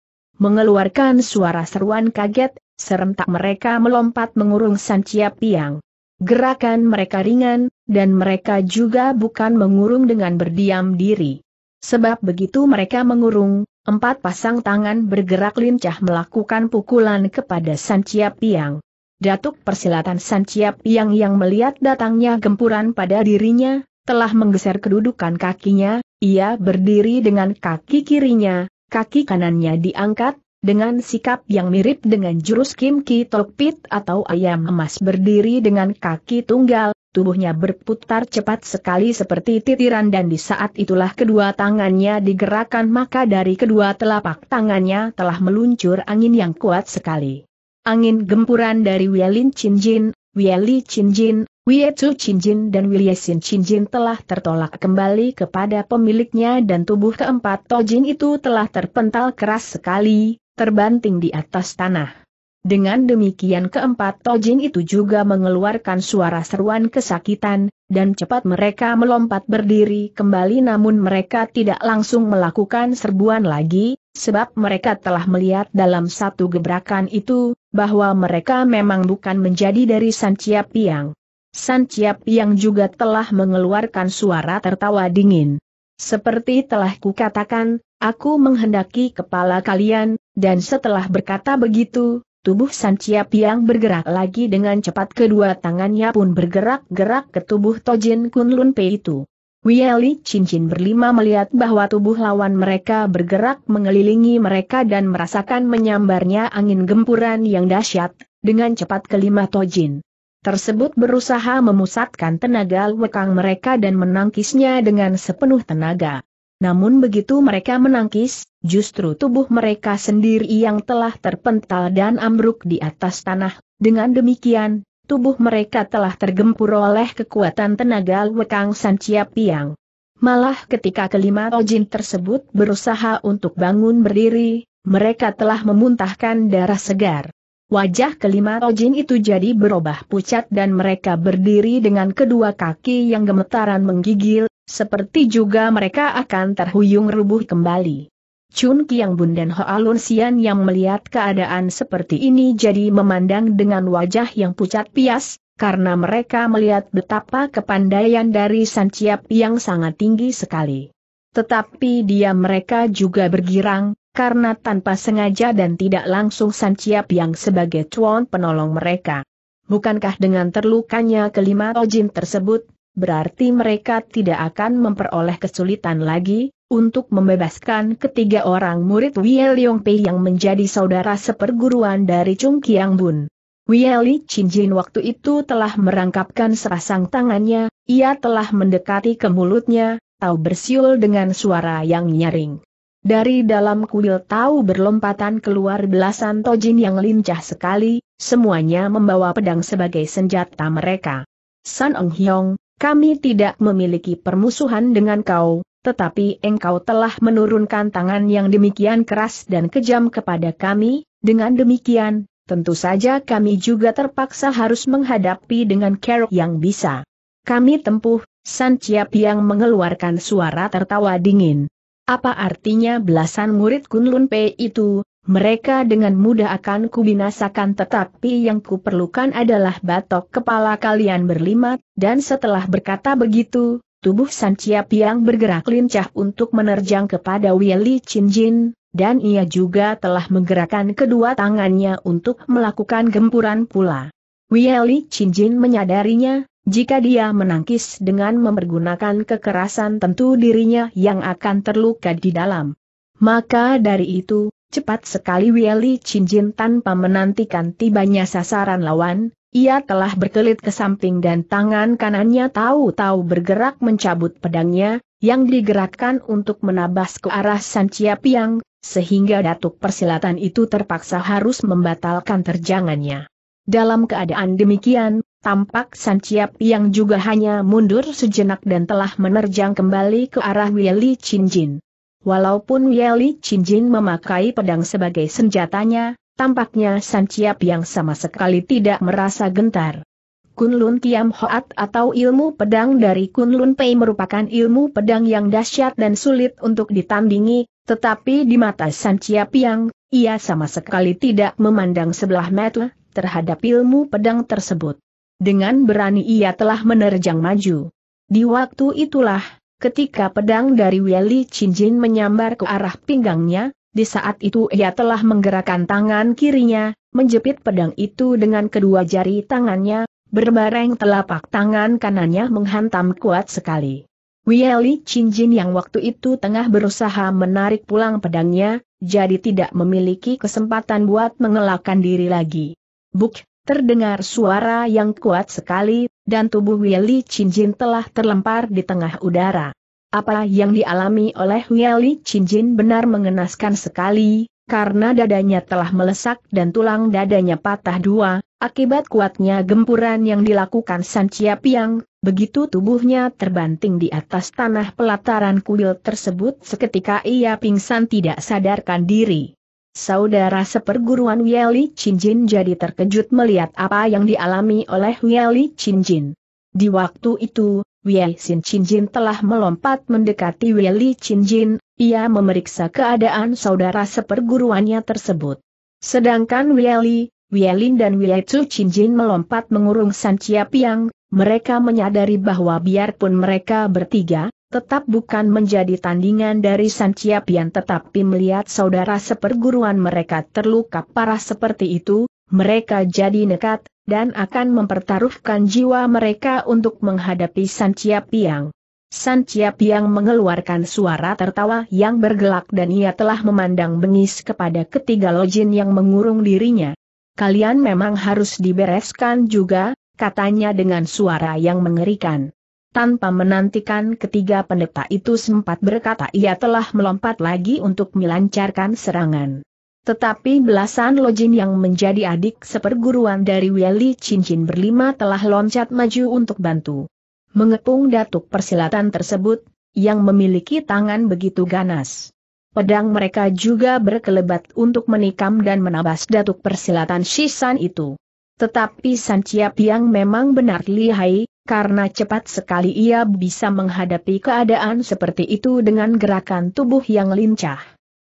mengeluarkan suara seruan kaget, serentak mereka melompat mengurung Sancia Piang. Gerakan mereka ringan, dan mereka juga bukan mengurung dengan berdiam diri. Sebab begitu mereka mengurung, empat pasang tangan bergerak lincah melakukan pukulan kepada Sancia Piang. Datuk persilatan Sancia Piang yang melihat datangnya gempuran pada dirinya, telah menggeser kedudukan kakinya, ia berdiri dengan kaki kirinya, kaki kanannya diangkat, dengan sikap yang mirip dengan jurus Kim Ki Tok Pit atau ayam emas berdiri dengan kaki tunggal, tubuhnya berputar cepat sekali seperti titiran dan di saat itulah kedua tangannya digerakkan maka dari kedua telapak tangannya telah meluncur angin yang kuat sekali. Angin gempuran dari Welin Chin Jin Wieli Chinjin, Wietu Chinjin dan Wiliesin Chinjin telah tertolak kembali kepada pemiliknya dan tubuh keempat Tojin itu telah terpental keras sekali, terbanting di atas tanah. Dengan demikian keempat Tojin itu juga mengeluarkan suara seruan kesakitan, dan cepat mereka melompat berdiri kembali namun mereka tidak langsung melakukan serbuan lagi, sebab mereka telah melihat dalam satu gebrakan itu, bahwa mereka memang bukan menjadi dari San Chiap Piang. San Piang juga telah mengeluarkan suara tertawa dingin. Seperti telah kukatakan, aku menghendaki kepala kalian, dan setelah berkata begitu, tubuh San Chiap Piang bergerak lagi dengan cepat kedua tangannya pun bergerak-gerak ke tubuh Tojin Kun Lun Pei itu. Wieli Cincin berlima melihat bahwa tubuh lawan mereka bergerak mengelilingi mereka dan merasakan menyambarnya angin gempuran yang dahsyat, dengan cepat kelima Tojin tersebut berusaha memusatkan tenaga lekang mereka dan menangkisnya dengan sepenuh tenaga. Namun begitu mereka menangkis, justru tubuh mereka sendiri yang telah terpental dan ambruk di atas tanah, dengan demikian, tubuh mereka telah tergempur oleh kekuatan tenaga Wekang San Piang. Malah ketika kelima ojin tersebut berusaha untuk bangun berdiri, mereka telah memuntahkan darah segar. Wajah kelima ojin itu jadi berubah pucat dan mereka berdiri dengan kedua kaki yang gemetaran menggigil, seperti juga mereka akan terhuyung rubuh kembali. Chun Kiang Bun dan Hoa Lun Sian yang melihat keadaan seperti ini jadi memandang dengan wajah yang pucat pias, karena mereka melihat betapa kepandaian dari San Chiap yang sangat tinggi sekali. Tetapi dia mereka juga bergirang, karena tanpa sengaja dan tidak langsung San Chiap yang sebagai cuan penolong mereka. Bukankah dengan terlukanya kelima ojin tersebut, berarti mereka tidak akan memperoleh kesulitan lagi, untuk membebaskan ketiga orang murid Wei Pei yang menjadi saudara seperguruan dari Chung Kiang Bun. Wei Li Jin waktu itu telah merangkapkan serasang tangannya, ia telah mendekati ke mulutnya, tahu bersiul dengan suara yang nyaring. Dari dalam kuil tahu berlompatan keluar belasan tojin yang lincah sekali, semuanya membawa pedang sebagai senjata mereka. San Eng Hyong, kami tidak memiliki permusuhan dengan kau, tetapi engkau telah menurunkan tangan yang demikian keras dan kejam kepada kami, dengan demikian, tentu saja kami juga terpaksa harus menghadapi dengan kerok yang bisa. Kami tempuh, San Chiap yang mengeluarkan suara tertawa dingin. Apa artinya belasan murid Kunlun Pei itu, mereka dengan mudah akan kubinasakan tetapi yang kuperlukan adalah batok kepala kalian berlima, dan setelah berkata begitu, tubuh San yang bergerak lincah untuk menerjang kepada Willy Chin Jin, dan ia juga telah menggerakkan kedua tangannya untuk melakukan gempuran pula. Willy Chin Jin menyadarinya, jika dia menangkis dengan memergunakan kekerasan tentu dirinya yang akan terluka di dalam. Maka dari itu, cepat sekali Willy Chin Jin tanpa menantikan tibanya sasaran lawan, ia telah berkelit ke samping dan tangan kanannya tahu-tahu bergerak mencabut pedangnya, yang digerakkan untuk menabas ke arah San Piang, sehingga datuk persilatan itu terpaksa harus membatalkan terjangannya. Dalam keadaan demikian, tampak San Piang juga hanya mundur sejenak dan telah menerjang kembali ke arah Wieli Jin. Walaupun Wieli Jin memakai pedang sebagai senjatanya, tampaknya Sanciap yang sama sekali tidak merasa gentar. Kunlun Tiam Hoat atau ilmu pedang dari Kunlun Pei merupakan ilmu pedang yang dahsyat dan sulit untuk ditandingi, tetapi di mata Sanciap yang, ia sama sekali tidak memandang sebelah mata terhadap ilmu pedang tersebut. Dengan berani ia telah menerjang maju. Di waktu itulah, ketika pedang dari Weli Jin menyambar ke arah pinggangnya, di saat itu ia telah menggerakkan tangan kirinya, menjepit pedang itu dengan kedua jari tangannya, berbareng telapak tangan kanannya menghantam kuat sekali. Wieli Chinjin yang waktu itu tengah berusaha menarik pulang pedangnya, jadi tidak memiliki kesempatan buat mengelakkan diri lagi. Buk, terdengar suara yang kuat sekali, dan tubuh Wieli Chinjin telah terlempar di tengah udara. Apa yang dialami oleh Wiali Cincin benar mengenaskan sekali, karena dadanya telah melesak dan tulang dadanya patah dua, akibat kuatnya gempuran yang dilakukan San Piang, begitu tubuhnya terbanting di atas tanah pelataran kuil tersebut seketika ia pingsan tidak sadarkan diri. Saudara seperguruan Wieli Cincin jadi terkejut melihat apa yang dialami oleh Wieli Cincin. Di waktu itu, Wei Xin Jin telah melompat mendekati Wei Li Chin Jin, ia memeriksa keadaan saudara seperguruannya tersebut. Sedangkan Wei Li, Wei Lin dan Wei Chu Chin Jin melompat mengurung San Chia Piang, mereka menyadari bahwa biarpun mereka bertiga, tetap bukan menjadi tandingan dari San Chia Piang tetapi melihat saudara seperguruan mereka terluka parah seperti itu, mereka jadi nekat, dan akan mempertaruhkan jiwa mereka untuk menghadapi San Piang. San Piang mengeluarkan suara tertawa yang bergelak dan ia telah memandang bengis kepada ketiga lojin yang mengurung dirinya. Kalian memang harus dibereskan juga, katanya dengan suara yang mengerikan. Tanpa menantikan ketiga pendeta itu sempat berkata ia telah melompat lagi untuk melancarkan serangan. Tetapi belasan lojin yang menjadi adik seperguruan dari Weli Cincin berlima telah loncat maju untuk bantu. Mengepung datuk persilatan tersebut, yang memiliki tangan begitu ganas. Pedang mereka juga berkelebat untuk menikam dan menabas datuk persilatan Shisan itu. Tetapi San Chiap yang memang benar lihai, karena cepat sekali ia bisa menghadapi keadaan seperti itu dengan gerakan tubuh yang lincah.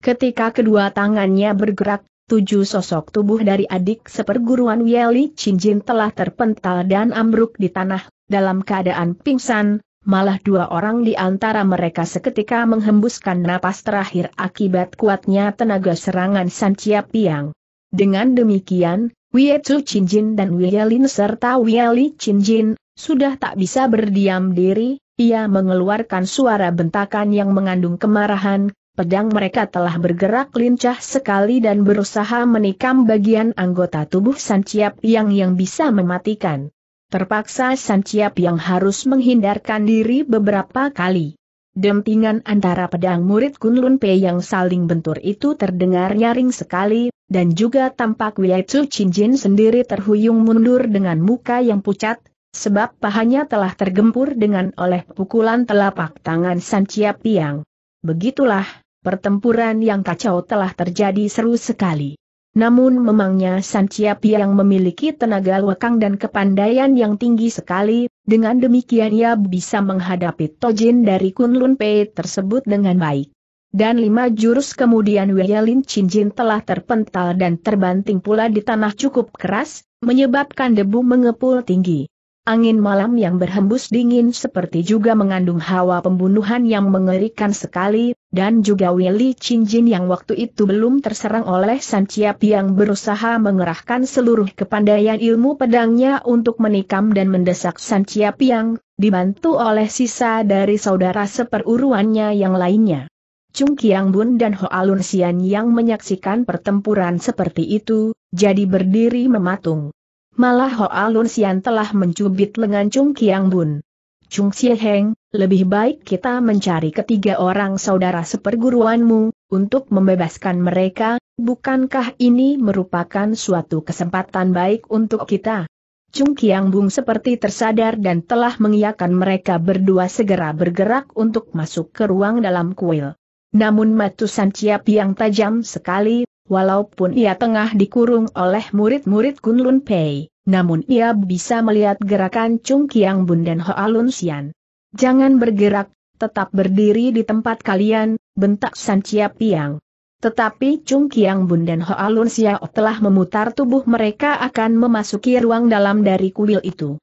Ketika kedua tangannya bergerak, tujuh sosok tubuh dari adik seperguruan Yeli Chinjin telah terpental dan ambruk di tanah, dalam keadaan pingsan, malah dua orang di antara mereka seketika menghembuskan napas terakhir akibat kuatnya tenaga serangan San Chia Piang. Dengan demikian, Wietu Chinjin dan Wielin serta Wieli Chinjin, sudah tak bisa berdiam diri, ia mengeluarkan suara bentakan yang mengandung kemarahan, pedang mereka telah bergerak lincah sekali dan berusaha menikam bagian anggota tubuh Sanciap yang yang bisa mematikan. Terpaksa Sanciap yang harus menghindarkan diri beberapa kali. Dempingan antara pedang murid Kunlun Pei yang saling bentur itu terdengar nyaring sekali, dan juga tampak Wei Chin Cincin sendiri terhuyung mundur dengan muka yang pucat, sebab pahanya telah tergempur dengan oleh pukulan telapak tangan Sanciap Piang. Begitulah, pertempuran yang kacau telah terjadi seru sekali. Namun memangnya San Chiapi yang memiliki tenaga lekang dan kepandaian yang tinggi sekali, dengan demikian ia bisa menghadapi Tojin dari Kunlun Pei tersebut dengan baik. Dan lima jurus kemudian Weyalin Jin telah terpental dan terbanting pula di tanah cukup keras, menyebabkan debu mengepul tinggi. Angin malam yang berhembus dingin seperti juga mengandung hawa pembunuhan yang mengerikan sekali, dan juga Willy Chinjin yang waktu itu belum terserang oleh San Chiap yang berusaha mengerahkan seluruh kepandaian ilmu pedangnya untuk menikam dan mendesak San Chiap yang, dibantu oleh sisa dari saudara seperuruannya yang lainnya. Chung Kiang Bun dan Ho Alun Sian yang menyaksikan pertempuran seperti itu, jadi berdiri mematung. Malah Hoa Lun Sian telah mencubit lengan Chung Kiang Bun. Chung Xie Heng, lebih baik kita mencari ketiga orang saudara seperguruanmu, untuk membebaskan mereka, bukankah ini merupakan suatu kesempatan baik untuk kita? Chung Kiang Bung seperti tersadar dan telah mengiakan mereka berdua segera bergerak untuk masuk ke ruang dalam kuil. Namun Matu San Ciap yang tajam sekali, Walaupun ia tengah dikurung oleh murid-murid Kunlun Pei, namun ia bisa melihat gerakan Chung Kiang Bun dan Hoa Lun Xian. Jangan bergerak, tetap berdiri di tempat kalian, bentak San Chia Piang. Tetapi Chung Kiang Bun dan Hoa Lun Xiao telah memutar tubuh mereka akan memasuki ruang dalam dari kuil itu.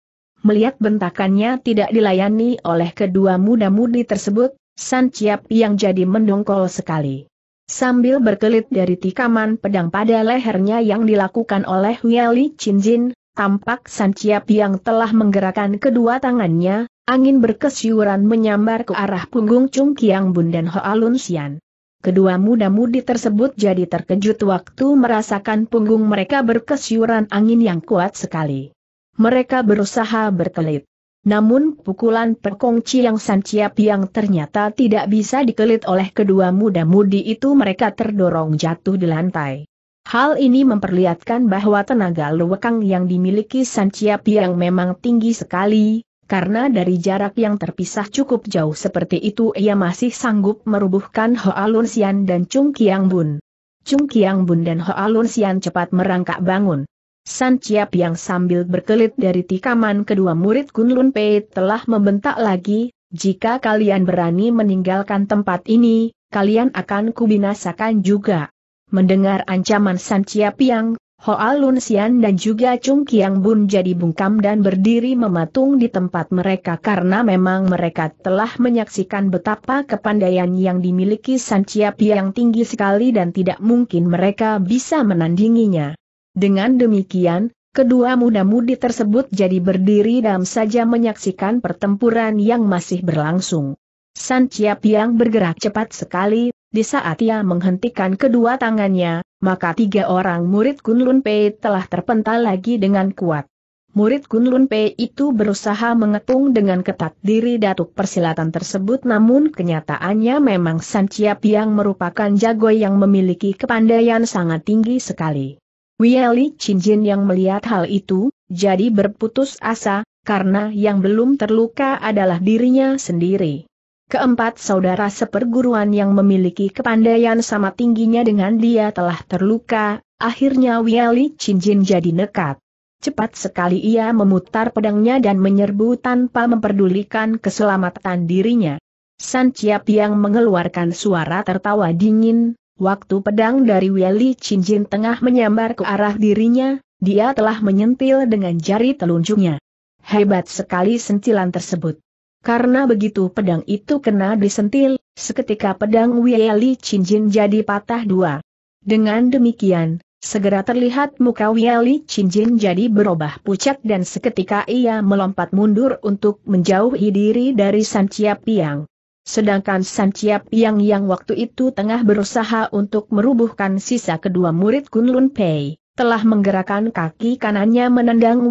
Melihat bentakannya tidak dilayani oleh kedua muda-mudi tersebut, San Chia Piang jadi mendongkol sekali. Sambil berkelit dari tikaman pedang pada lehernya yang dilakukan oleh Wieli Chinjin, tampak San Chiap yang telah menggerakkan kedua tangannya, angin berkesyuran menyambar ke arah punggung Chung Kiang Bun dan Hoa Lun Xian. Kedua muda-mudi tersebut jadi terkejut waktu merasakan punggung mereka berkesyuran angin yang kuat sekali. Mereka berusaha berkelit. Namun pukulan perkongci yang Chiap yang ternyata tidak bisa dikelit oleh kedua muda-mudi itu mereka terdorong jatuh di lantai. Hal ini memperlihatkan bahwa tenaga lewekang yang dimiliki Chiap yang memang tinggi sekali, karena dari jarak yang terpisah cukup jauh seperti itu ia masih sanggup merubuhkan Hoa Lun Sian dan Chung Kiang Bun. Chung Kiang Bun dan Hoa Lun Sian cepat merangkak bangun. San Chiap yang sambil berkelit dari tikaman kedua murid Kunlun Pei telah membentak lagi, jika kalian berani meninggalkan tempat ini, kalian akan kubinasakan juga. Mendengar ancaman San Chiap yang, Hoa Lun Sian dan juga Chung Kiang Bun jadi bungkam dan berdiri mematung di tempat mereka karena memang mereka telah menyaksikan betapa kepandaian yang dimiliki San Chiap yang tinggi sekali dan tidak mungkin mereka bisa menandinginya. Dengan demikian, kedua muda-mudi tersebut jadi berdiri dan saja menyaksikan pertempuran yang masih berlangsung. San Chiap yang bergerak cepat sekali, di saat ia menghentikan kedua tangannya, maka tiga orang murid Kunlun Pei telah terpental lagi dengan kuat. Murid Kunlun Pei itu berusaha mengepung dengan ketat diri datuk persilatan tersebut namun kenyataannya memang San Chiap yang merupakan jago yang memiliki kepandaian sangat tinggi sekali. Wieli Cinjin yang melihat hal itu, jadi berputus asa, karena yang belum terluka adalah dirinya sendiri. Keempat saudara seperguruan yang memiliki kepandaian sama tingginya dengan dia telah terluka, akhirnya Wieli Cinjin jadi nekat. Cepat sekali ia memutar pedangnya dan menyerbu tanpa memperdulikan keselamatan dirinya. San Chiap yang mengeluarkan suara tertawa dingin, Waktu pedang dari Weli Chinjin tengah menyambar ke arah dirinya, dia telah menyentil dengan jari telunjuknya. Hebat sekali sentilan tersebut. Karena begitu pedang itu kena disentil, seketika pedang Weli Chinjin jadi patah dua. Dengan demikian, segera terlihat muka Weli Chinjin jadi berubah pucat dan seketika ia melompat mundur untuk menjauhi diri dari San Chia Piang. Sedangkan Sanciap Yang yang waktu itu tengah berusaha untuk merubuhkan sisa kedua murid Kunlun Pei, telah menggerakkan kaki kanannya menendang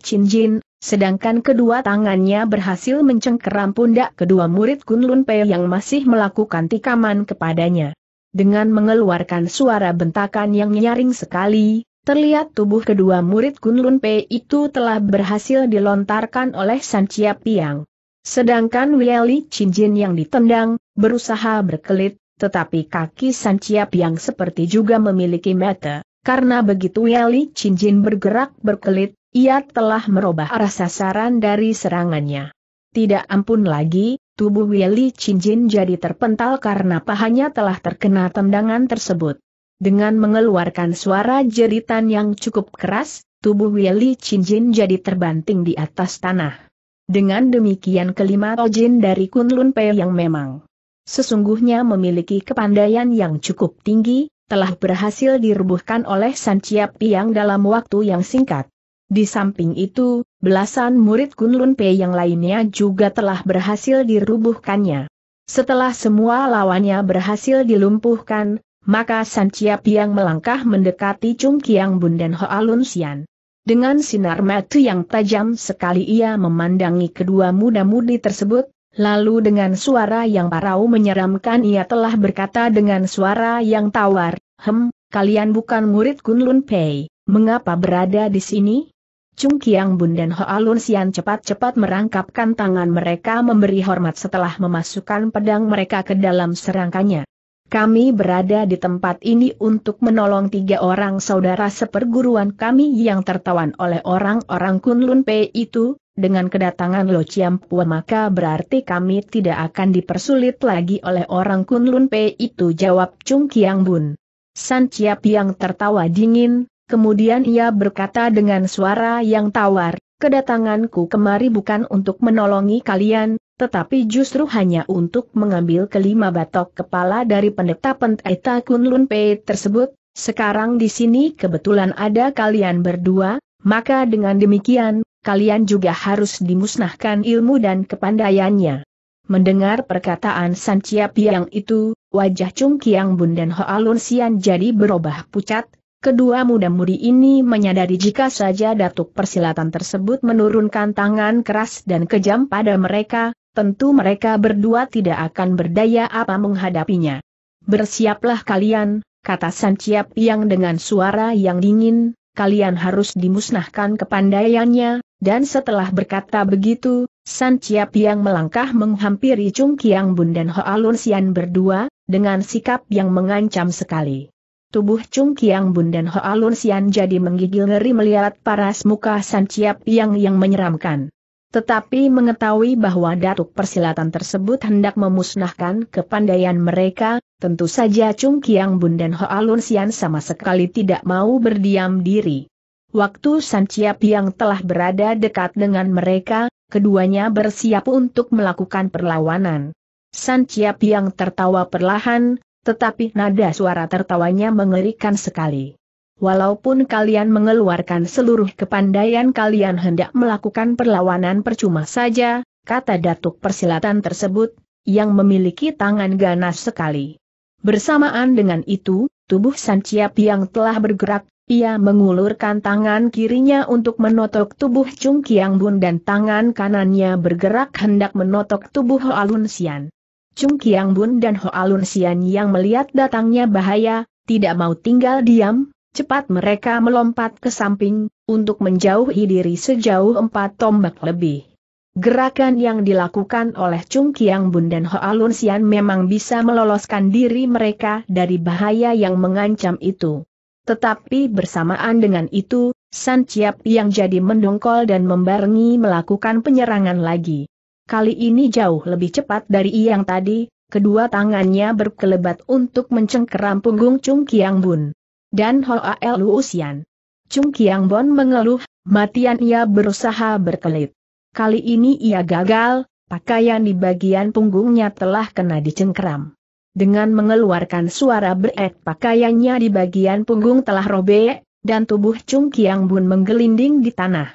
Chin Jin, sedangkan kedua tangannya berhasil mencengkeram pundak kedua murid Kunlun Pei yang masih melakukan tikaman kepadanya. Dengan mengeluarkan suara bentakan yang nyaring sekali, Terlihat tubuh kedua murid Kunlun Pei itu telah berhasil dilontarkan oleh San Chia Yang. Sedangkan Wieli cincin yang ditendang, berusaha berkelit, tetapi kaki Sanciap yang seperti juga memiliki mata, karena begitu Wieli cincin bergerak berkelit, ia telah merubah arah sasaran dari serangannya. Tidak ampun lagi, tubuh Wieli cincin jadi terpental karena pahanya telah terkena tendangan tersebut. Dengan mengeluarkan suara jeritan yang cukup keras, tubuh Wieli cincin jadi terbanting di atas tanah. Dengan demikian kelima Ojin dari Kunlun Pei yang memang sesungguhnya memiliki kepandaian yang cukup tinggi, telah berhasil dirubuhkan oleh San Chiap Piang dalam waktu yang singkat. Di samping itu, belasan murid Kunlun Pei yang lainnya juga telah berhasil dirubuhkannya. Setelah semua lawannya berhasil dilumpuhkan, maka San Chiap Yang melangkah mendekati Chung Kiang Bun dan Lun Sian. Dengan sinar mata yang tajam sekali ia memandangi kedua muda-mudi tersebut, lalu dengan suara yang parau menyeramkan ia telah berkata dengan suara yang tawar, Hem, kalian bukan murid Kunlun Pei, mengapa berada di sini? Chung Kiang Bun dan Hoalun Sian cepat-cepat merangkapkan tangan mereka memberi hormat setelah memasukkan pedang mereka ke dalam serangkanya. Kami berada di tempat ini untuk menolong tiga orang saudara seperguruan kami yang tertawan oleh orang-orang Kunlun Pei itu, dengan kedatangan Lo Chiampua maka berarti kami tidak akan dipersulit lagi oleh orang Kunlun Pei itu jawab Chung Kiang Bun. San Chiap yang tertawa dingin, kemudian ia berkata dengan suara yang tawar, kedatanganku kemari bukan untuk menolongi kalian, tetapi justru hanya untuk mengambil kelima batok kepala dari pendeta Penteta Kunlun Pei tersebut, sekarang di sini kebetulan ada kalian berdua, maka dengan demikian, kalian juga harus dimusnahkan ilmu dan kepandaiannya. Mendengar perkataan San Chia Piang itu, wajah Chung Kiang Bun dan Hoa Lun Sian jadi berubah pucat, kedua muda-mudi ini menyadari jika saja datuk persilatan tersebut menurunkan tangan keras dan kejam pada mereka, tentu mereka berdua tidak akan berdaya apa menghadapinya. Bersiaplah kalian, kata Sanciap yang dengan suara yang dingin, kalian harus dimusnahkan kepandaiannya, dan setelah berkata begitu, Sanciap yang melangkah menghampiri Chung Kiang Bun dan Hoalun Sian berdua, dengan sikap yang mengancam sekali. Tubuh Chung Kiang Bun dan Hoalun Sian jadi menggigil ngeri melihat paras muka Sanciap yang yang menyeramkan. Tetapi mengetahui bahwa datuk persilatan tersebut hendak memusnahkan kepandaian mereka, tentu saja Chung Kiang Bun dan Hoa Lun Sian sama sekali tidak mau berdiam diri. Waktu San Chiap yang telah berada dekat dengan mereka, keduanya bersiap untuk melakukan perlawanan. San Chiap yang tertawa perlahan, tetapi nada suara tertawanya mengerikan sekali. Walaupun kalian mengeluarkan seluruh kepandaian kalian hendak melakukan perlawanan percuma saja, kata Datuk Persilatan tersebut, yang memiliki tangan ganas sekali. Bersamaan dengan itu, tubuh Sanciap yang telah bergerak, ia mengulurkan tangan kirinya untuk menotok tubuh Chung Kiang Bun dan tangan kanannya bergerak hendak menotok tubuh Ho Alun Sian. Chung Kiang Bun dan Ho Alun Sian yang melihat datangnya bahaya, tidak mau tinggal diam, Cepat mereka melompat ke samping, untuk menjauhi diri sejauh empat tombak lebih. Gerakan yang dilakukan oleh Chung Kiang Bun dan Hoa Lun Sian memang bisa meloloskan diri mereka dari bahaya yang mengancam itu. Tetapi bersamaan dengan itu, San Chiap yang jadi mendongkol dan membarengi melakukan penyerangan lagi. Kali ini jauh lebih cepat dari yang tadi, kedua tangannya berkelebat untuk mencengkeram punggung Chung Kiang Bun dan Hoa Eluusian. Chung Kiang Bon mengeluh, matian ia berusaha berkelit. Kali ini ia gagal, pakaian di bagian punggungnya telah kena dicengkram. Dengan mengeluarkan suara berek pakaiannya di bagian punggung telah robek, dan tubuh Chung Kiang Bun menggelinding di tanah.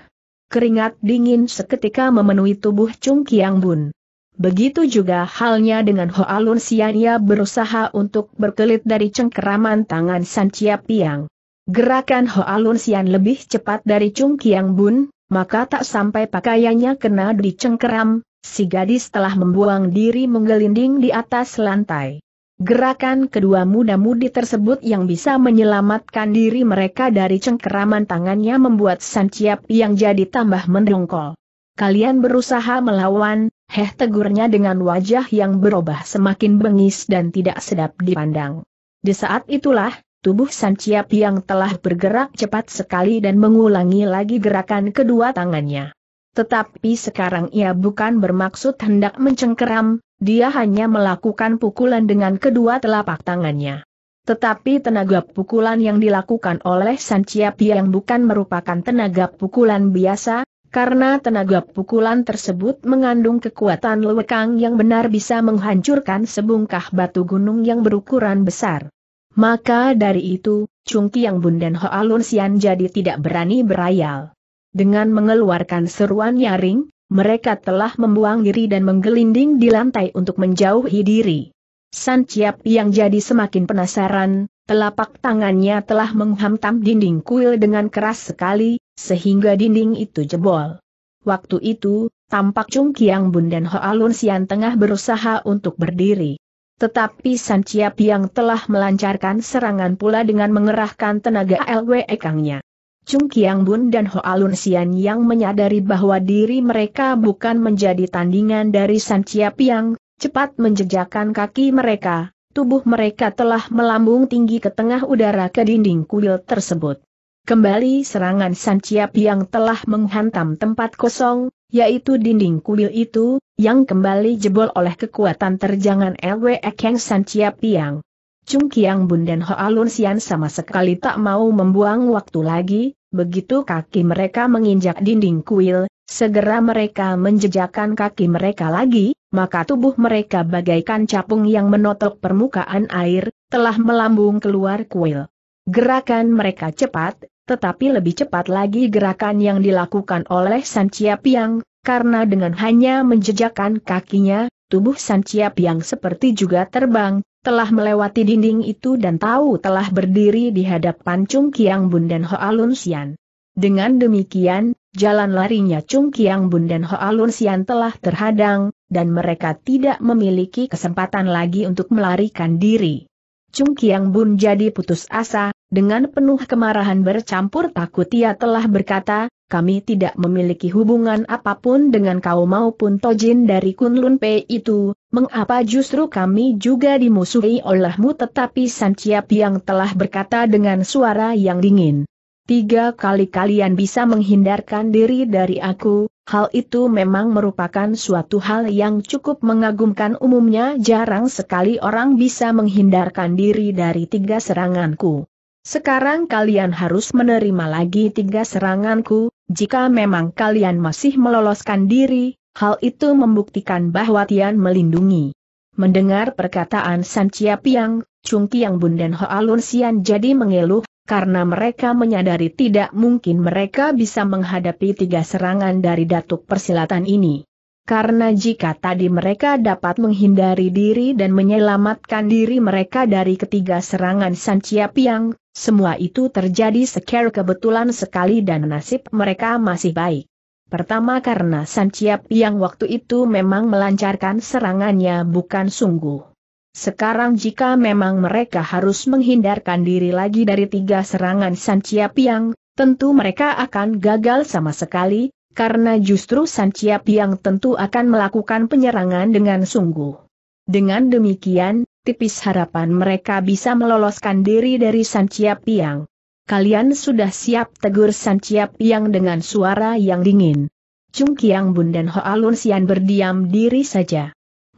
Keringat dingin seketika memenuhi tubuh Chung Kiang Bun. Begitu juga halnya dengan Hoalun Sian ia berusaha untuk berkelit dari cengkeraman tangan San Chia Piang. Gerakan Hoalun Sian lebih cepat dari Chung Kiang Bun, maka tak sampai pakaiannya kena di cengkeram, si gadis telah membuang diri menggelinding di atas lantai. Gerakan kedua muda-mudi tersebut yang bisa menyelamatkan diri mereka dari cengkeraman tangannya membuat San Chia Piang jadi tambah mendongkol. Kalian berusaha melawan, Heh tegurnya dengan wajah yang berubah semakin bengis dan tidak sedap dipandang. Di saat itulah, tubuh Sanciap yang telah bergerak cepat sekali dan mengulangi lagi gerakan kedua tangannya. Tetapi sekarang ia bukan bermaksud hendak mencengkeram, dia hanya melakukan pukulan dengan kedua telapak tangannya. Tetapi tenaga pukulan yang dilakukan oleh Sanciap yang bukan merupakan tenaga pukulan biasa, karena tenaga pukulan tersebut mengandung kekuatan lewekang yang benar bisa menghancurkan sebungkah batu gunung yang berukuran besar. Maka dari itu, Chung Kiang Bun dan Ho Alun Sian jadi tidak berani berayal. Dengan mengeluarkan seruan nyaring, mereka telah membuang diri dan menggelinding di lantai untuk menjauhi diri. San Chiap yang jadi semakin penasaran, Telapak tangannya telah menghantam dinding kuil dengan keras sekali, sehingga dinding itu jebol. Waktu itu, tampak Chung Kiang Bun dan Ho Alun Sian tengah berusaha untuk berdiri. Tetapi San Chiap yang telah melancarkan serangan pula dengan mengerahkan tenaga LW Ekangnya. Chung Kiang Bun dan Ho Alun Sian yang menyadari bahwa diri mereka bukan menjadi tandingan dari San Chiap yang, cepat menjejakkan kaki mereka, tubuh mereka telah melambung tinggi ke tengah udara ke dinding kuil tersebut. Kembali serangan Sanciap yang telah menghantam tempat kosong, yaitu dinding kuil itu, yang kembali jebol oleh kekuatan terjangan LW Ekeng Sanciap Piang. Chung Kiang Bun dan Hoa Lun Sian sama sekali tak mau membuang waktu lagi, begitu kaki mereka menginjak dinding kuil, Segera mereka menjejakkan kaki mereka lagi, maka tubuh mereka bagaikan capung yang menotok permukaan air, telah melambung keluar kuil. Gerakan mereka cepat, tetapi lebih cepat lagi gerakan yang dilakukan oleh San Piang, karena dengan hanya menjejakkan kakinya, tubuh San Piang seperti juga terbang, telah melewati dinding itu dan tahu telah berdiri di hadapan Chung Kiang Bun dan Hoa Lun Sian. Dengan demikian, jalan larinya Chung Kiang Bun dan Hoa Lun Sian telah terhadang, dan mereka tidak memiliki kesempatan lagi untuk melarikan diri. Chung Kiang Bun jadi putus asa, dengan penuh kemarahan bercampur takut ia telah berkata, kami tidak memiliki hubungan apapun dengan kau maupun Tojin dari Kunlun Pei itu, mengapa justru kami juga dimusuhi olehmu tetapi Sanciap yang telah berkata dengan suara yang dingin. Tiga kali kalian bisa menghindarkan diri dari aku, hal itu memang merupakan suatu hal yang cukup mengagumkan umumnya jarang sekali orang bisa menghindarkan diri dari tiga seranganku. Sekarang kalian harus menerima lagi tiga seranganku, jika memang kalian masih meloloskan diri, hal itu membuktikan bahwa Tian melindungi. Mendengar perkataan San Chia Piang, Chung Kiang Bun dan Lun Sian jadi mengeluh, karena mereka menyadari tidak mungkin mereka bisa menghadapi tiga serangan dari datuk persilatan ini. Karena jika tadi mereka dapat menghindari diri dan menyelamatkan diri mereka dari ketiga serangan San Chiapiang, semua itu terjadi secara kebetulan sekali dan nasib mereka masih baik. Pertama karena San Chiapiang waktu itu memang melancarkan serangannya bukan sungguh. Sekarang jika memang mereka harus menghindarkan diri lagi dari tiga serangan San Piang, tentu mereka akan gagal sama sekali, karena justru San Piang tentu akan melakukan penyerangan dengan sungguh. Dengan demikian, tipis harapan mereka bisa meloloskan diri dari San Piang. Kalian sudah siap tegur San Piang dengan suara yang dingin. Chung Kiang Bun dan Hoa Lun Sian berdiam diri saja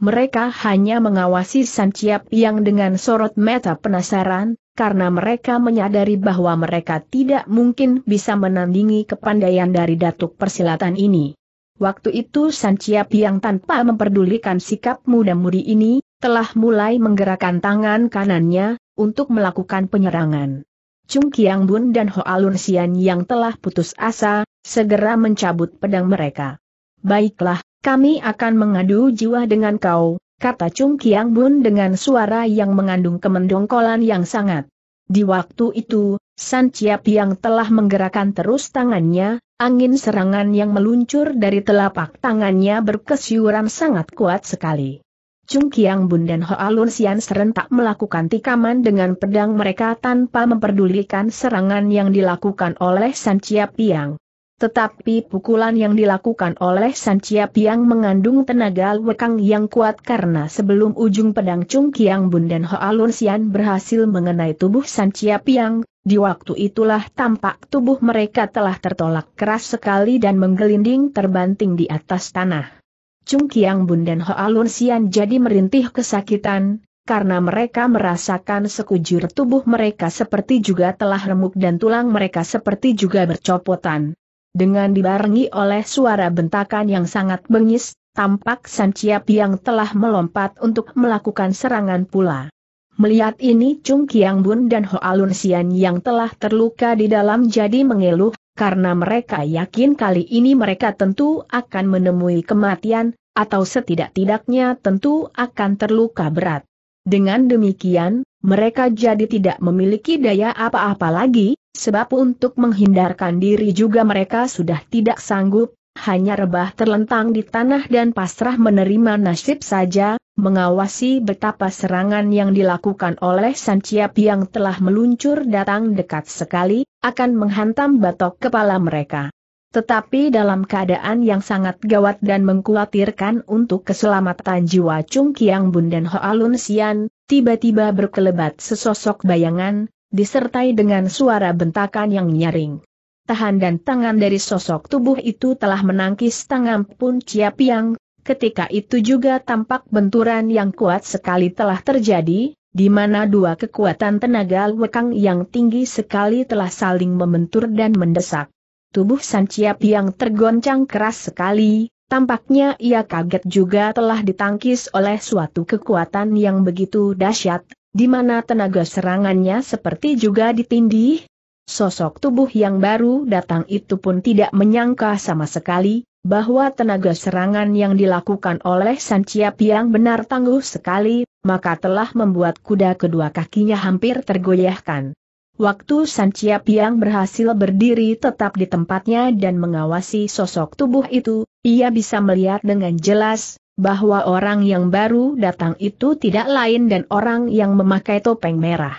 mereka hanya mengawasi Sanciap yang dengan sorot mata penasaran, karena mereka menyadari bahwa mereka tidak mungkin bisa menandingi kepandaian dari Datuk Persilatan ini. Waktu itu Sanciap yang tanpa memperdulikan sikap muda-mudi ini, telah mulai menggerakkan tangan kanannya, untuk melakukan penyerangan. Chung Kiang Bun dan Ho Alun Sian yang telah putus asa, segera mencabut pedang mereka. Baiklah, kami akan mengadu jiwa dengan kau, kata Chung Kiang Bun dengan suara yang mengandung kemendongkolan yang sangat. Di waktu itu, San Chiap yang telah menggerakkan terus tangannya, angin serangan yang meluncur dari telapak tangannya berkesiuran sangat kuat sekali. Chung Kiang Bun dan Hoa Lun Sian serentak melakukan tikaman dengan pedang mereka tanpa memperdulikan serangan yang dilakukan oleh San Chia Piang. Tetapi pukulan yang dilakukan oleh San Chiap yang mengandung tenaga lekang yang kuat karena sebelum ujung pedang Chung Kiang Bun dan Lun Sian berhasil mengenai tubuh San Chiap yang, di waktu itulah tampak tubuh mereka telah tertolak keras sekali dan menggelinding terbanting di atas tanah. Chung Kiang Bun dan Lun Sian jadi merintih kesakitan, karena mereka merasakan sekujur tubuh mereka seperti juga telah remuk dan tulang mereka seperti juga bercopotan. Dengan dibarengi oleh suara bentakan yang sangat bengis, tampak San yang telah melompat untuk melakukan serangan pula. Melihat ini Chung Kiang Bun dan Ho Alun Sian yang telah terluka di dalam jadi mengeluh, karena mereka yakin kali ini mereka tentu akan menemui kematian, atau setidak-tidaknya tentu akan terluka berat. Dengan demikian, mereka jadi tidak memiliki daya apa-apa lagi, Sebab untuk menghindarkan diri juga mereka sudah tidak sanggup, hanya rebah terlentang di tanah dan pasrah menerima nasib saja, mengawasi betapa serangan yang dilakukan oleh Sanciap yang telah meluncur datang dekat sekali, akan menghantam batok kepala mereka. Tetapi dalam keadaan yang sangat gawat dan mengkhawatirkan untuk keselamatan jiwa Chung Kiang Bun dan Hoa Lun Sian, tiba-tiba berkelebat sesosok bayangan, disertai dengan suara bentakan yang nyaring. Tahan dan tangan dari sosok tubuh itu telah menangkis tangan pun Chia Piang, ketika itu juga tampak benturan yang kuat sekali telah terjadi, di mana dua kekuatan tenaga lekang yang tinggi sekali telah saling membentur dan mendesak. Tubuh San Chia Piang tergoncang keras sekali, tampaknya ia kaget juga telah ditangkis oleh suatu kekuatan yang begitu dahsyat, di mana tenaga serangannya seperti juga ditindih. Sosok tubuh yang baru datang itu pun tidak menyangka sama sekali, bahwa tenaga serangan yang dilakukan oleh San Chiap yang benar tangguh sekali, maka telah membuat kuda kedua kakinya hampir tergoyahkan. Waktu San Chiap berhasil berdiri tetap di tempatnya dan mengawasi sosok tubuh itu, ia bisa melihat dengan jelas, bahwa orang yang baru datang itu tidak lain dan orang yang memakai topeng merah.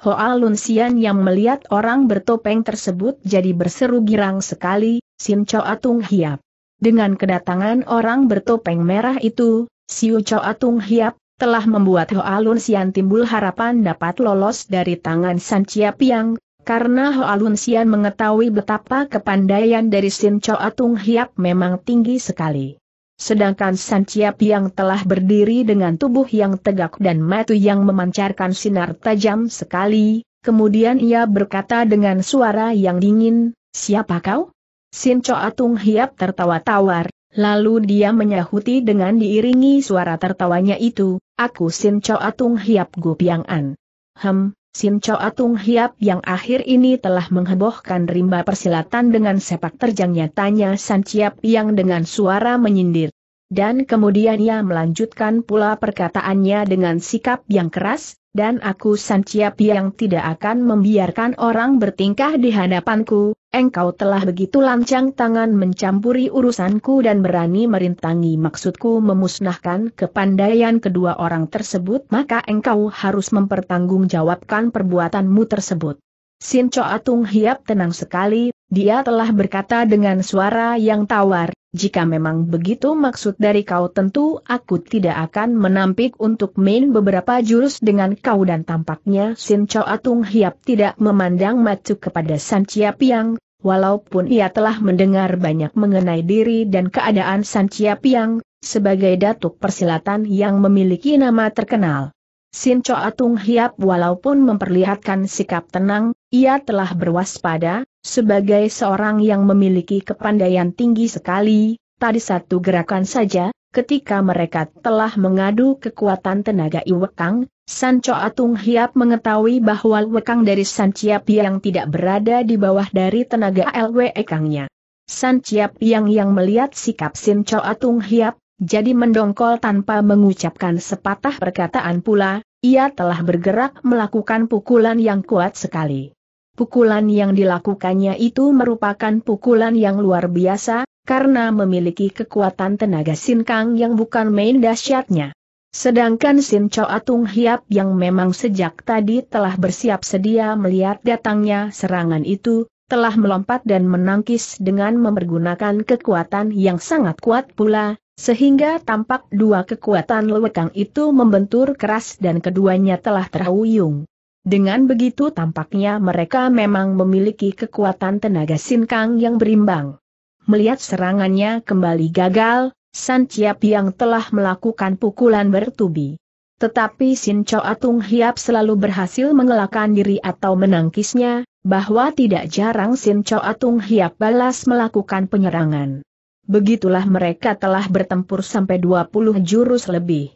Hoa Sian yang melihat orang bertopeng tersebut jadi berseru girang sekali, Sim Choa Tung Hiap. Dengan kedatangan orang bertopeng merah itu, Siu Choa Atung Hiap telah membuat Hoa Sian timbul harapan dapat lolos dari tangan San Chia Piang, karena Hoa Sian mengetahui betapa kepandaian dari Sim Choa Tung Hiap memang tinggi sekali. Sedangkan Sanciap yang telah berdiri dengan tubuh yang tegak dan mata yang memancarkan sinar tajam sekali, kemudian ia berkata dengan suara yang dingin, Siapa kau? Sin Atung Hiap tertawa tawar, lalu dia menyahuti dengan diiringi suara tertawanya itu, Aku Sin Atung Hiap Piang An. Hem, Sin Atung Hiap yang akhir ini telah menghebohkan rimba persilatan dengan sepak terjangnya tanya San Chiap yang dengan suara menyindir. Dan kemudian ia melanjutkan pula perkataannya dengan sikap yang keras, dan aku San Chiap yang tidak akan membiarkan orang bertingkah di hadapanku, engkau telah begitu lancang tangan mencampuri urusanku dan berani merintangi maksudku memusnahkan kepandaian kedua orang tersebut maka engkau harus mempertanggungjawabkan perbuatanmu tersebut. Sin Cho Atung Hiap tenang sekali, dia telah berkata dengan suara yang tawar, jika memang begitu maksud dari kau tentu aku tidak akan menampik untuk main beberapa jurus dengan kau dan tampaknya Sin Cho Atung Hiap tidak memandang matuk kepada San Chia Piang, Walaupun ia telah mendengar banyak mengenai diri dan keadaan San Chiapiang, sebagai datuk persilatan yang memiliki nama terkenal. Sin Choa Tung Hiap walaupun memperlihatkan sikap tenang, ia telah berwaspada, sebagai seorang yang memiliki kepandaian tinggi sekali, tadi satu gerakan saja, ketika mereka telah mengadu kekuatan tenaga Iwekang, Sancho Atung Hiap mengetahui bahwa wekang dari San yang tidak berada di bawah dari tenaga LW Ekangnya. San yang yang melihat sikap Sancho Atung Hiap, jadi mendongkol tanpa mengucapkan sepatah perkataan pula, ia telah bergerak melakukan pukulan yang kuat sekali. Pukulan yang dilakukannya itu merupakan pukulan yang luar biasa, karena memiliki kekuatan tenaga sinkang yang bukan main dahsyatnya. Sedangkan Sin Atung Hiap yang memang sejak tadi telah bersiap sedia melihat datangnya serangan itu, telah melompat dan menangkis dengan mempergunakan kekuatan yang sangat kuat pula, sehingga tampak dua kekuatan lewekang itu membentur keras dan keduanya telah terhuyung. Dengan begitu tampaknya mereka memang memiliki kekuatan tenaga Sin Kang yang berimbang. Melihat serangannya kembali gagal, San Chiap yang telah melakukan pukulan bertubi. Tetapi Sin Cho Atung Hiap selalu berhasil mengelakkan diri atau menangkisnya, bahwa tidak jarang Sin Cho Atung Hiap balas melakukan penyerangan. Begitulah mereka telah bertempur sampai 20 jurus lebih.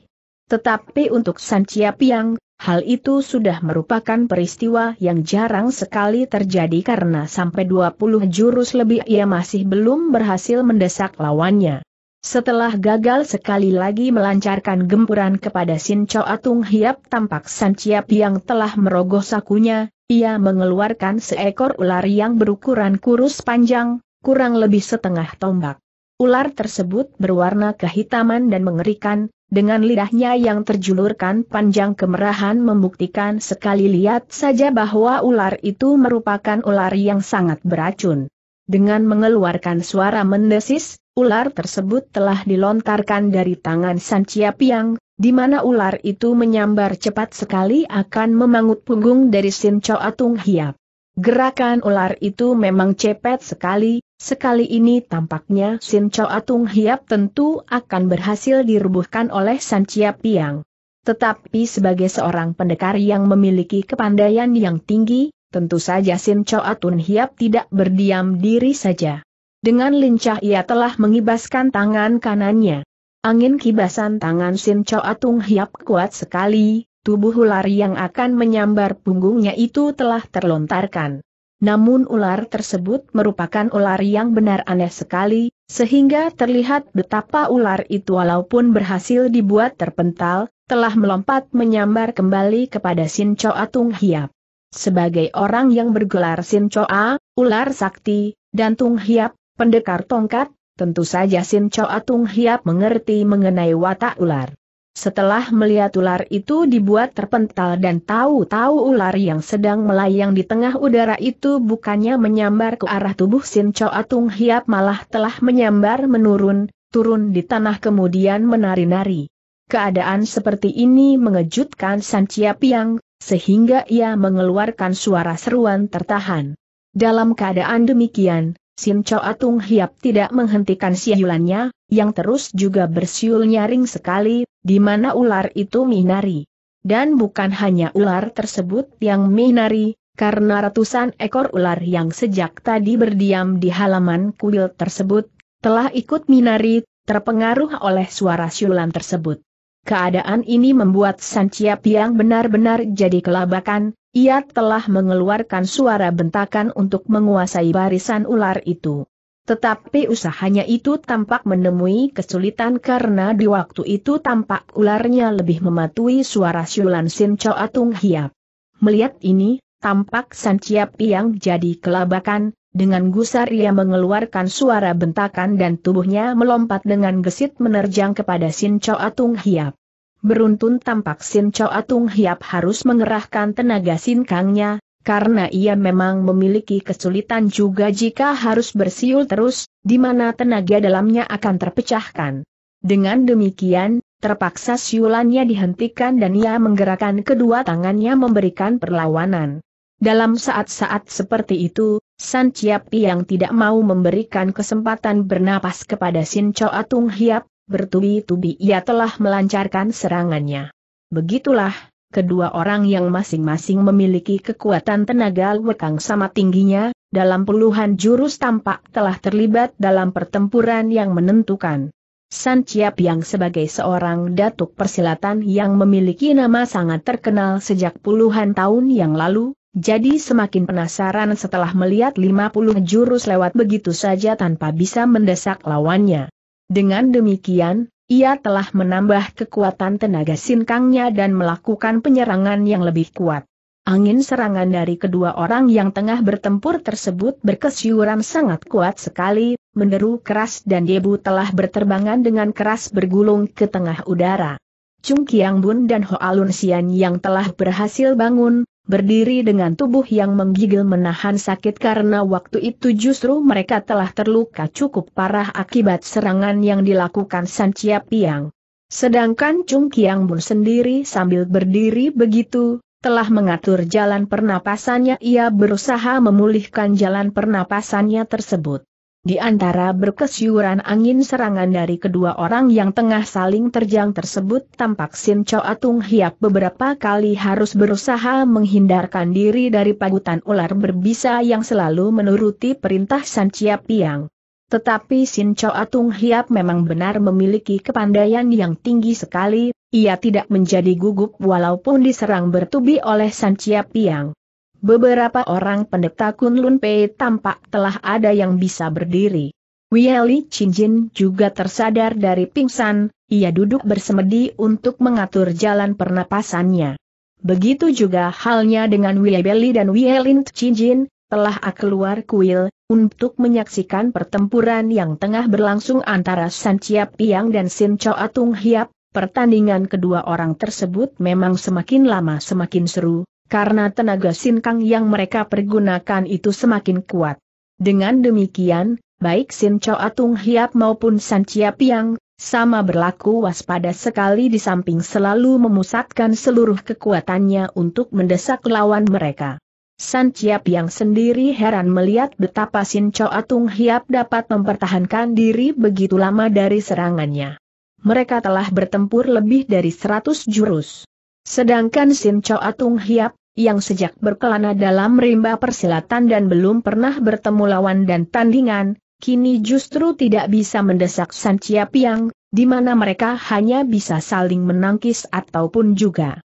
Tetapi untuk San Chiap yang, hal itu sudah merupakan peristiwa yang jarang sekali terjadi karena sampai 20 jurus lebih ia masih belum berhasil mendesak lawannya. Setelah gagal sekali lagi melancarkan gempuran kepada Sin Cho Atung Hiap tampak San Chiap yang telah merogoh sakunya, ia mengeluarkan seekor ular yang berukuran kurus panjang, kurang lebih setengah tombak. Ular tersebut berwarna kehitaman dan mengerikan, dengan lidahnya yang terjulurkan panjang kemerahan membuktikan sekali lihat saja bahwa ular itu merupakan ular yang sangat beracun. Dengan mengeluarkan suara mendesis, ular tersebut telah dilontarkan dari tangan San Piang, di mana ular itu menyambar cepat sekali akan memangut punggung dari Sin Cho Atung Hiap. Gerakan ular itu memang cepat sekali, sekali ini tampaknya Sin Cho Atung Hiap tentu akan berhasil dirubuhkan oleh San Piang. Tetapi sebagai seorang pendekar yang memiliki kepandaian yang tinggi, tentu saja Sin Coatun Hiap tidak berdiam diri saja. Dengan lincah ia telah mengibaskan tangan kanannya. Angin kibasan tangan Sin Coatun Hiap kuat sekali, tubuh ular yang akan menyambar punggungnya itu telah terlontarkan. Namun ular tersebut merupakan ular yang benar aneh sekali, sehingga terlihat betapa ular itu walaupun berhasil dibuat terpental, telah melompat menyambar kembali kepada Sin Choa Hiap. Sebagai orang yang bergelar Sin Choa, ular sakti, dan Tung Hiap, pendekar tongkat, tentu saja Sin Choa Tung Hiap mengerti mengenai watak ular. Setelah melihat ular itu dibuat terpental dan tahu-tahu ular yang sedang melayang di tengah udara itu bukannya menyambar ke arah tubuh Sin Choa Tung Hiap malah telah menyambar menurun, turun di tanah kemudian menari-nari. Keadaan seperti ini mengejutkan San Chia Piang, sehingga ia mengeluarkan suara seruan tertahan. Dalam keadaan demikian, Sin Chow Atung Hiap tidak menghentikan siulannya, yang terus juga bersiul nyaring sekali, di mana ular itu minari. Dan bukan hanya ular tersebut yang minari, karena ratusan ekor ular yang sejak tadi berdiam di halaman kuil tersebut, telah ikut minari, terpengaruh oleh suara siulan tersebut. Keadaan ini membuat San yang benar-benar jadi kelabakan, ia telah mengeluarkan suara bentakan untuk menguasai barisan ular itu. Tetapi usahanya itu tampak menemui kesulitan karena di waktu itu tampak ularnya lebih mematuhi suara siulan Sin Chow Tung Hiap. Melihat ini, tampak San yang jadi kelabakan, dengan gusar ia mengeluarkan suara bentakan dan tubuhnya melompat dengan gesit menerjang kepada Sin Chow Atung Hiap. Beruntun tampak Sin Chow Atung Hiap harus mengerahkan tenaga Sin Kangnya, karena ia memang memiliki kesulitan juga jika harus bersiul terus, di mana tenaga dalamnya akan terpecahkan. Dengan demikian, terpaksa siulannya dihentikan dan ia menggerakkan kedua tangannya memberikan perlawanan. Dalam saat-saat seperti itu, San Chiapi yang tidak mau memberikan kesempatan bernapas kepada Sin Choa Tung Hiap, bertubi-tubi ia telah melancarkan serangannya. Begitulah, kedua orang yang masing-masing memiliki kekuatan tenaga lekang sama tingginya, dalam puluhan jurus tampak telah terlibat dalam pertempuran yang menentukan. San Chiap yang sebagai seorang datuk persilatan yang memiliki nama sangat terkenal sejak puluhan tahun yang lalu, jadi semakin penasaran setelah melihat 50 jurus lewat begitu saja tanpa bisa mendesak lawannya. Dengan demikian, ia telah menambah kekuatan tenaga sinkangnya dan melakukan penyerangan yang lebih kuat. Angin serangan dari kedua orang yang tengah bertempur tersebut berkesyuran sangat kuat sekali, meneru keras dan Debu telah berterbangan dengan keras bergulung ke tengah udara. Chung Kiang Bun dan Hoa Lun Sian yang telah berhasil bangun, berdiri dengan tubuh yang menggigil menahan sakit karena waktu itu justru mereka telah terluka cukup parah akibat serangan yang dilakukan San Chia Piang. Sedangkan Chung Kiang Bun sendiri sambil berdiri begitu, telah mengatur jalan pernapasannya ia berusaha memulihkan jalan pernapasannya tersebut. Di antara berkesyuran angin serangan dari kedua orang yang tengah saling terjang tersebut tampak Sin Cho Atung Hiap beberapa kali harus berusaha menghindarkan diri dari pagutan ular berbisa yang selalu menuruti perintah San Chia Piang. Tetapi Sin Cho Atung Hiap memang benar memiliki kepandaian yang tinggi sekali, ia tidak menjadi gugup walaupun diserang bertubi oleh San Chia Piang. Beberapa orang pendeta Kunlun Pei tampak telah ada yang bisa berdiri. Wieli Chinjin juga tersadar dari pingsan, ia duduk bersemedi untuk mengatur jalan pernapasannya. Begitu juga halnya dengan Wiebeli dan Wielin Chinjin, telah keluar kuil, untuk menyaksikan pertempuran yang tengah berlangsung antara San Chiap Piang dan Sin Cho Atung Hiap, pertandingan kedua orang tersebut memang semakin lama semakin seru, karena tenaga sinkang yang mereka pergunakan itu semakin kuat. Dengan demikian, baik Sin Chow Atung Hiap maupun San Chia Piang, sama berlaku waspada sekali di samping selalu memusatkan seluruh kekuatannya untuk mendesak lawan mereka. San Chia Piang sendiri heran melihat betapa Sin Chow Atung Hiap dapat mempertahankan diri begitu lama dari serangannya. Mereka telah bertempur lebih dari 100 jurus. Sedangkan Sin Chow Atung Hiap, yang sejak berkelana dalam rimba persilatan dan belum pernah bertemu lawan dan tandingan, kini justru tidak bisa mendesak San Piang, di mana mereka hanya bisa saling menangkis ataupun juga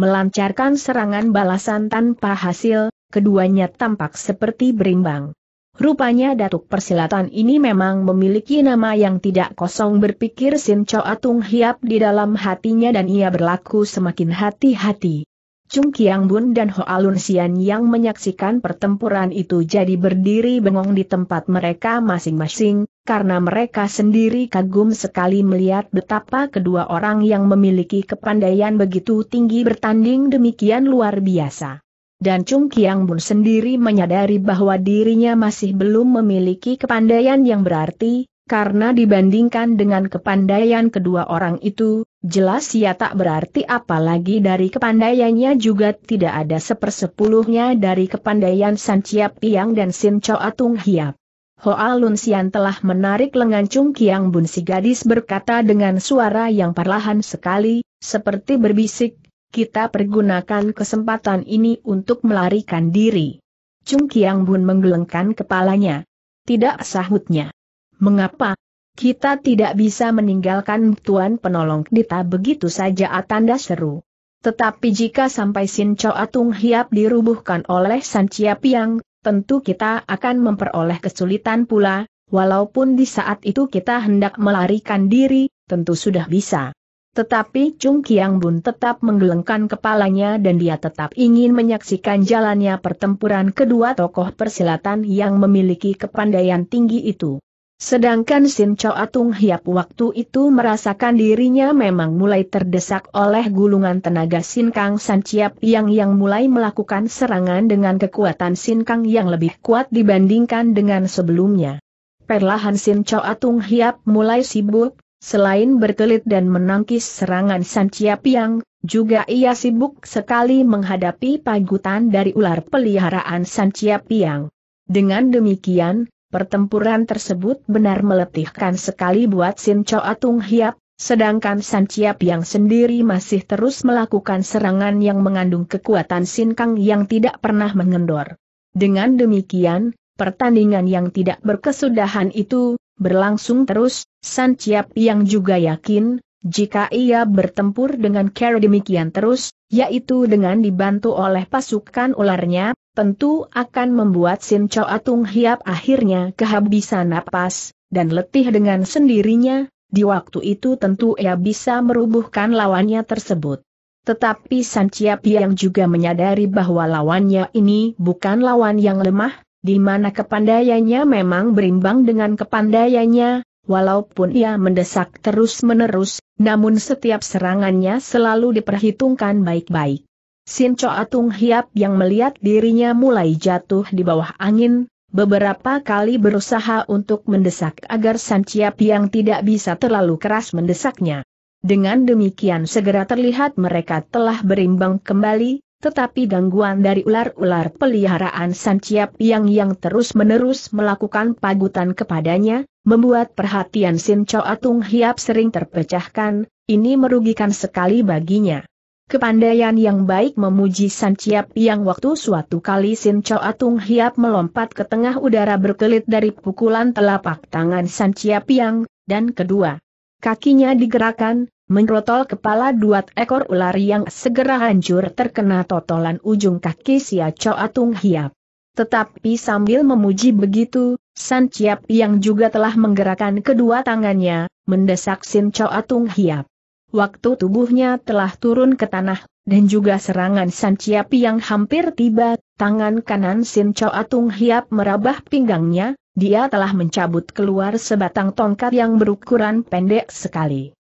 melancarkan serangan balasan tanpa hasil, keduanya tampak seperti berimbang. Rupanya Datuk Persilatan ini memang memiliki nama yang tidak kosong berpikir Sin Cho Atung Hiap di dalam hatinya dan ia berlaku semakin hati-hati. Chung Kiang Bun dan Hoa Lun Sian yang menyaksikan pertempuran itu jadi berdiri bengong di tempat mereka masing-masing, karena mereka sendiri kagum sekali melihat betapa kedua orang yang memiliki kepandaian begitu tinggi bertanding demikian luar biasa. Dan Chung Kiang Bun sendiri menyadari bahwa dirinya masih belum memiliki kepandaian yang berarti, karena dibandingkan dengan kepandaian kedua orang itu, jelas ia tak berarti apalagi dari kepandaiannya juga tidak ada sepersepuluhnya dari kepandaian San Chiap Piang dan Sin Cho Atung Hiap. Hoa Lun Sian telah menarik lengan Chung Kiang Bun si gadis berkata dengan suara yang perlahan sekali, seperti berbisik, kita pergunakan kesempatan ini untuk melarikan diri. Chung Kiang Bun menggelengkan kepalanya. Tidak sahutnya. Mengapa? Kita tidak bisa meninggalkan Tuan Penolong Dita begitu saja Atanda seru. Tetapi jika sampai Sin Cho Atung Hiap dirubuhkan oleh San Chia Piang, tentu kita akan memperoleh kesulitan pula, walaupun di saat itu kita hendak melarikan diri, tentu sudah bisa. Tetapi Chung Kiang Bun tetap menggelengkan kepalanya dan dia tetap ingin menyaksikan jalannya pertempuran kedua tokoh persilatan yang memiliki kepandaian tinggi itu. Sedangkan Sin Chow Atung Hiap waktu itu merasakan dirinya memang mulai terdesak oleh gulungan tenaga Sin Kang San Chiap yang yang mulai melakukan serangan dengan kekuatan Sin Kang yang lebih kuat dibandingkan dengan sebelumnya. Perlahan Sin Chow Atung Hiap mulai sibuk, selain berkelit dan menangkis serangan San Chiap yang, juga ia sibuk sekali menghadapi pagutan dari ular peliharaan San Chiap yang. Dengan demikian, Pertempuran tersebut benar meletihkan sekali buat Sin Choa Tung Hiap, sedangkan San Chiap yang sendiri masih terus melakukan serangan yang mengandung kekuatan Sin Kang yang tidak pernah mengendor. Dengan demikian, pertandingan yang tidak berkesudahan itu, berlangsung terus, San Chiap yang juga yakin, jika ia bertempur dengan cara demikian terus, yaitu dengan dibantu oleh pasukan ularnya, tentu akan membuat Sin Cho Atung Hiap akhirnya kehabisan napas, dan letih dengan sendirinya, di waktu itu tentu ia bisa merubuhkan lawannya tersebut. Tetapi San Chiap yang juga menyadari bahwa lawannya ini bukan lawan yang lemah, di mana kepandaiannya memang berimbang dengan kepandaiannya, Walaupun ia mendesak terus-menerus, namun setiap serangannya selalu diperhitungkan baik-baik. Sin Cho Atung Hiap yang melihat dirinya mulai jatuh di bawah angin, beberapa kali berusaha untuk mendesak agar San Chiap yang tidak bisa terlalu keras mendesaknya. Dengan demikian segera terlihat mereka telah berimbang kembali, tetapi gangguan dari ular-ular peliharaan Sanciap yang yang terus-menerus melakukan pagutan kepadanya, membuat perhatian Sin Cho Atung Hiap sering terpecahkan, ini merugikan sekali baginya. Kepandaian yang baik memuji Sanciap yang waktu suatu kali Sin Cho Atung Hiap melompat ke tengah udara berkelit dari pukulan telapak tangan Sanciap yang, dan kedua. Kakinya digerakkan, Menrotol kepala dua ekor ular yang segera hancur terkena totolan ujung kaki Sia Choa Atung Hiap. Tetapi sambil memuji begitu, San Chiap yang juga telah menggerakkan kedua tangannya, mendesak Sin Choa atung Hiap. Waktu tubuhnya telah turun ke tanah, dan juga serangan San Chiap yang hampir tiba, tangan kanan Sin Choa atung Hiap merabah pinggangnya, dia telah mencabut keluar sebatang tongkat yang berukuran pendek sekali.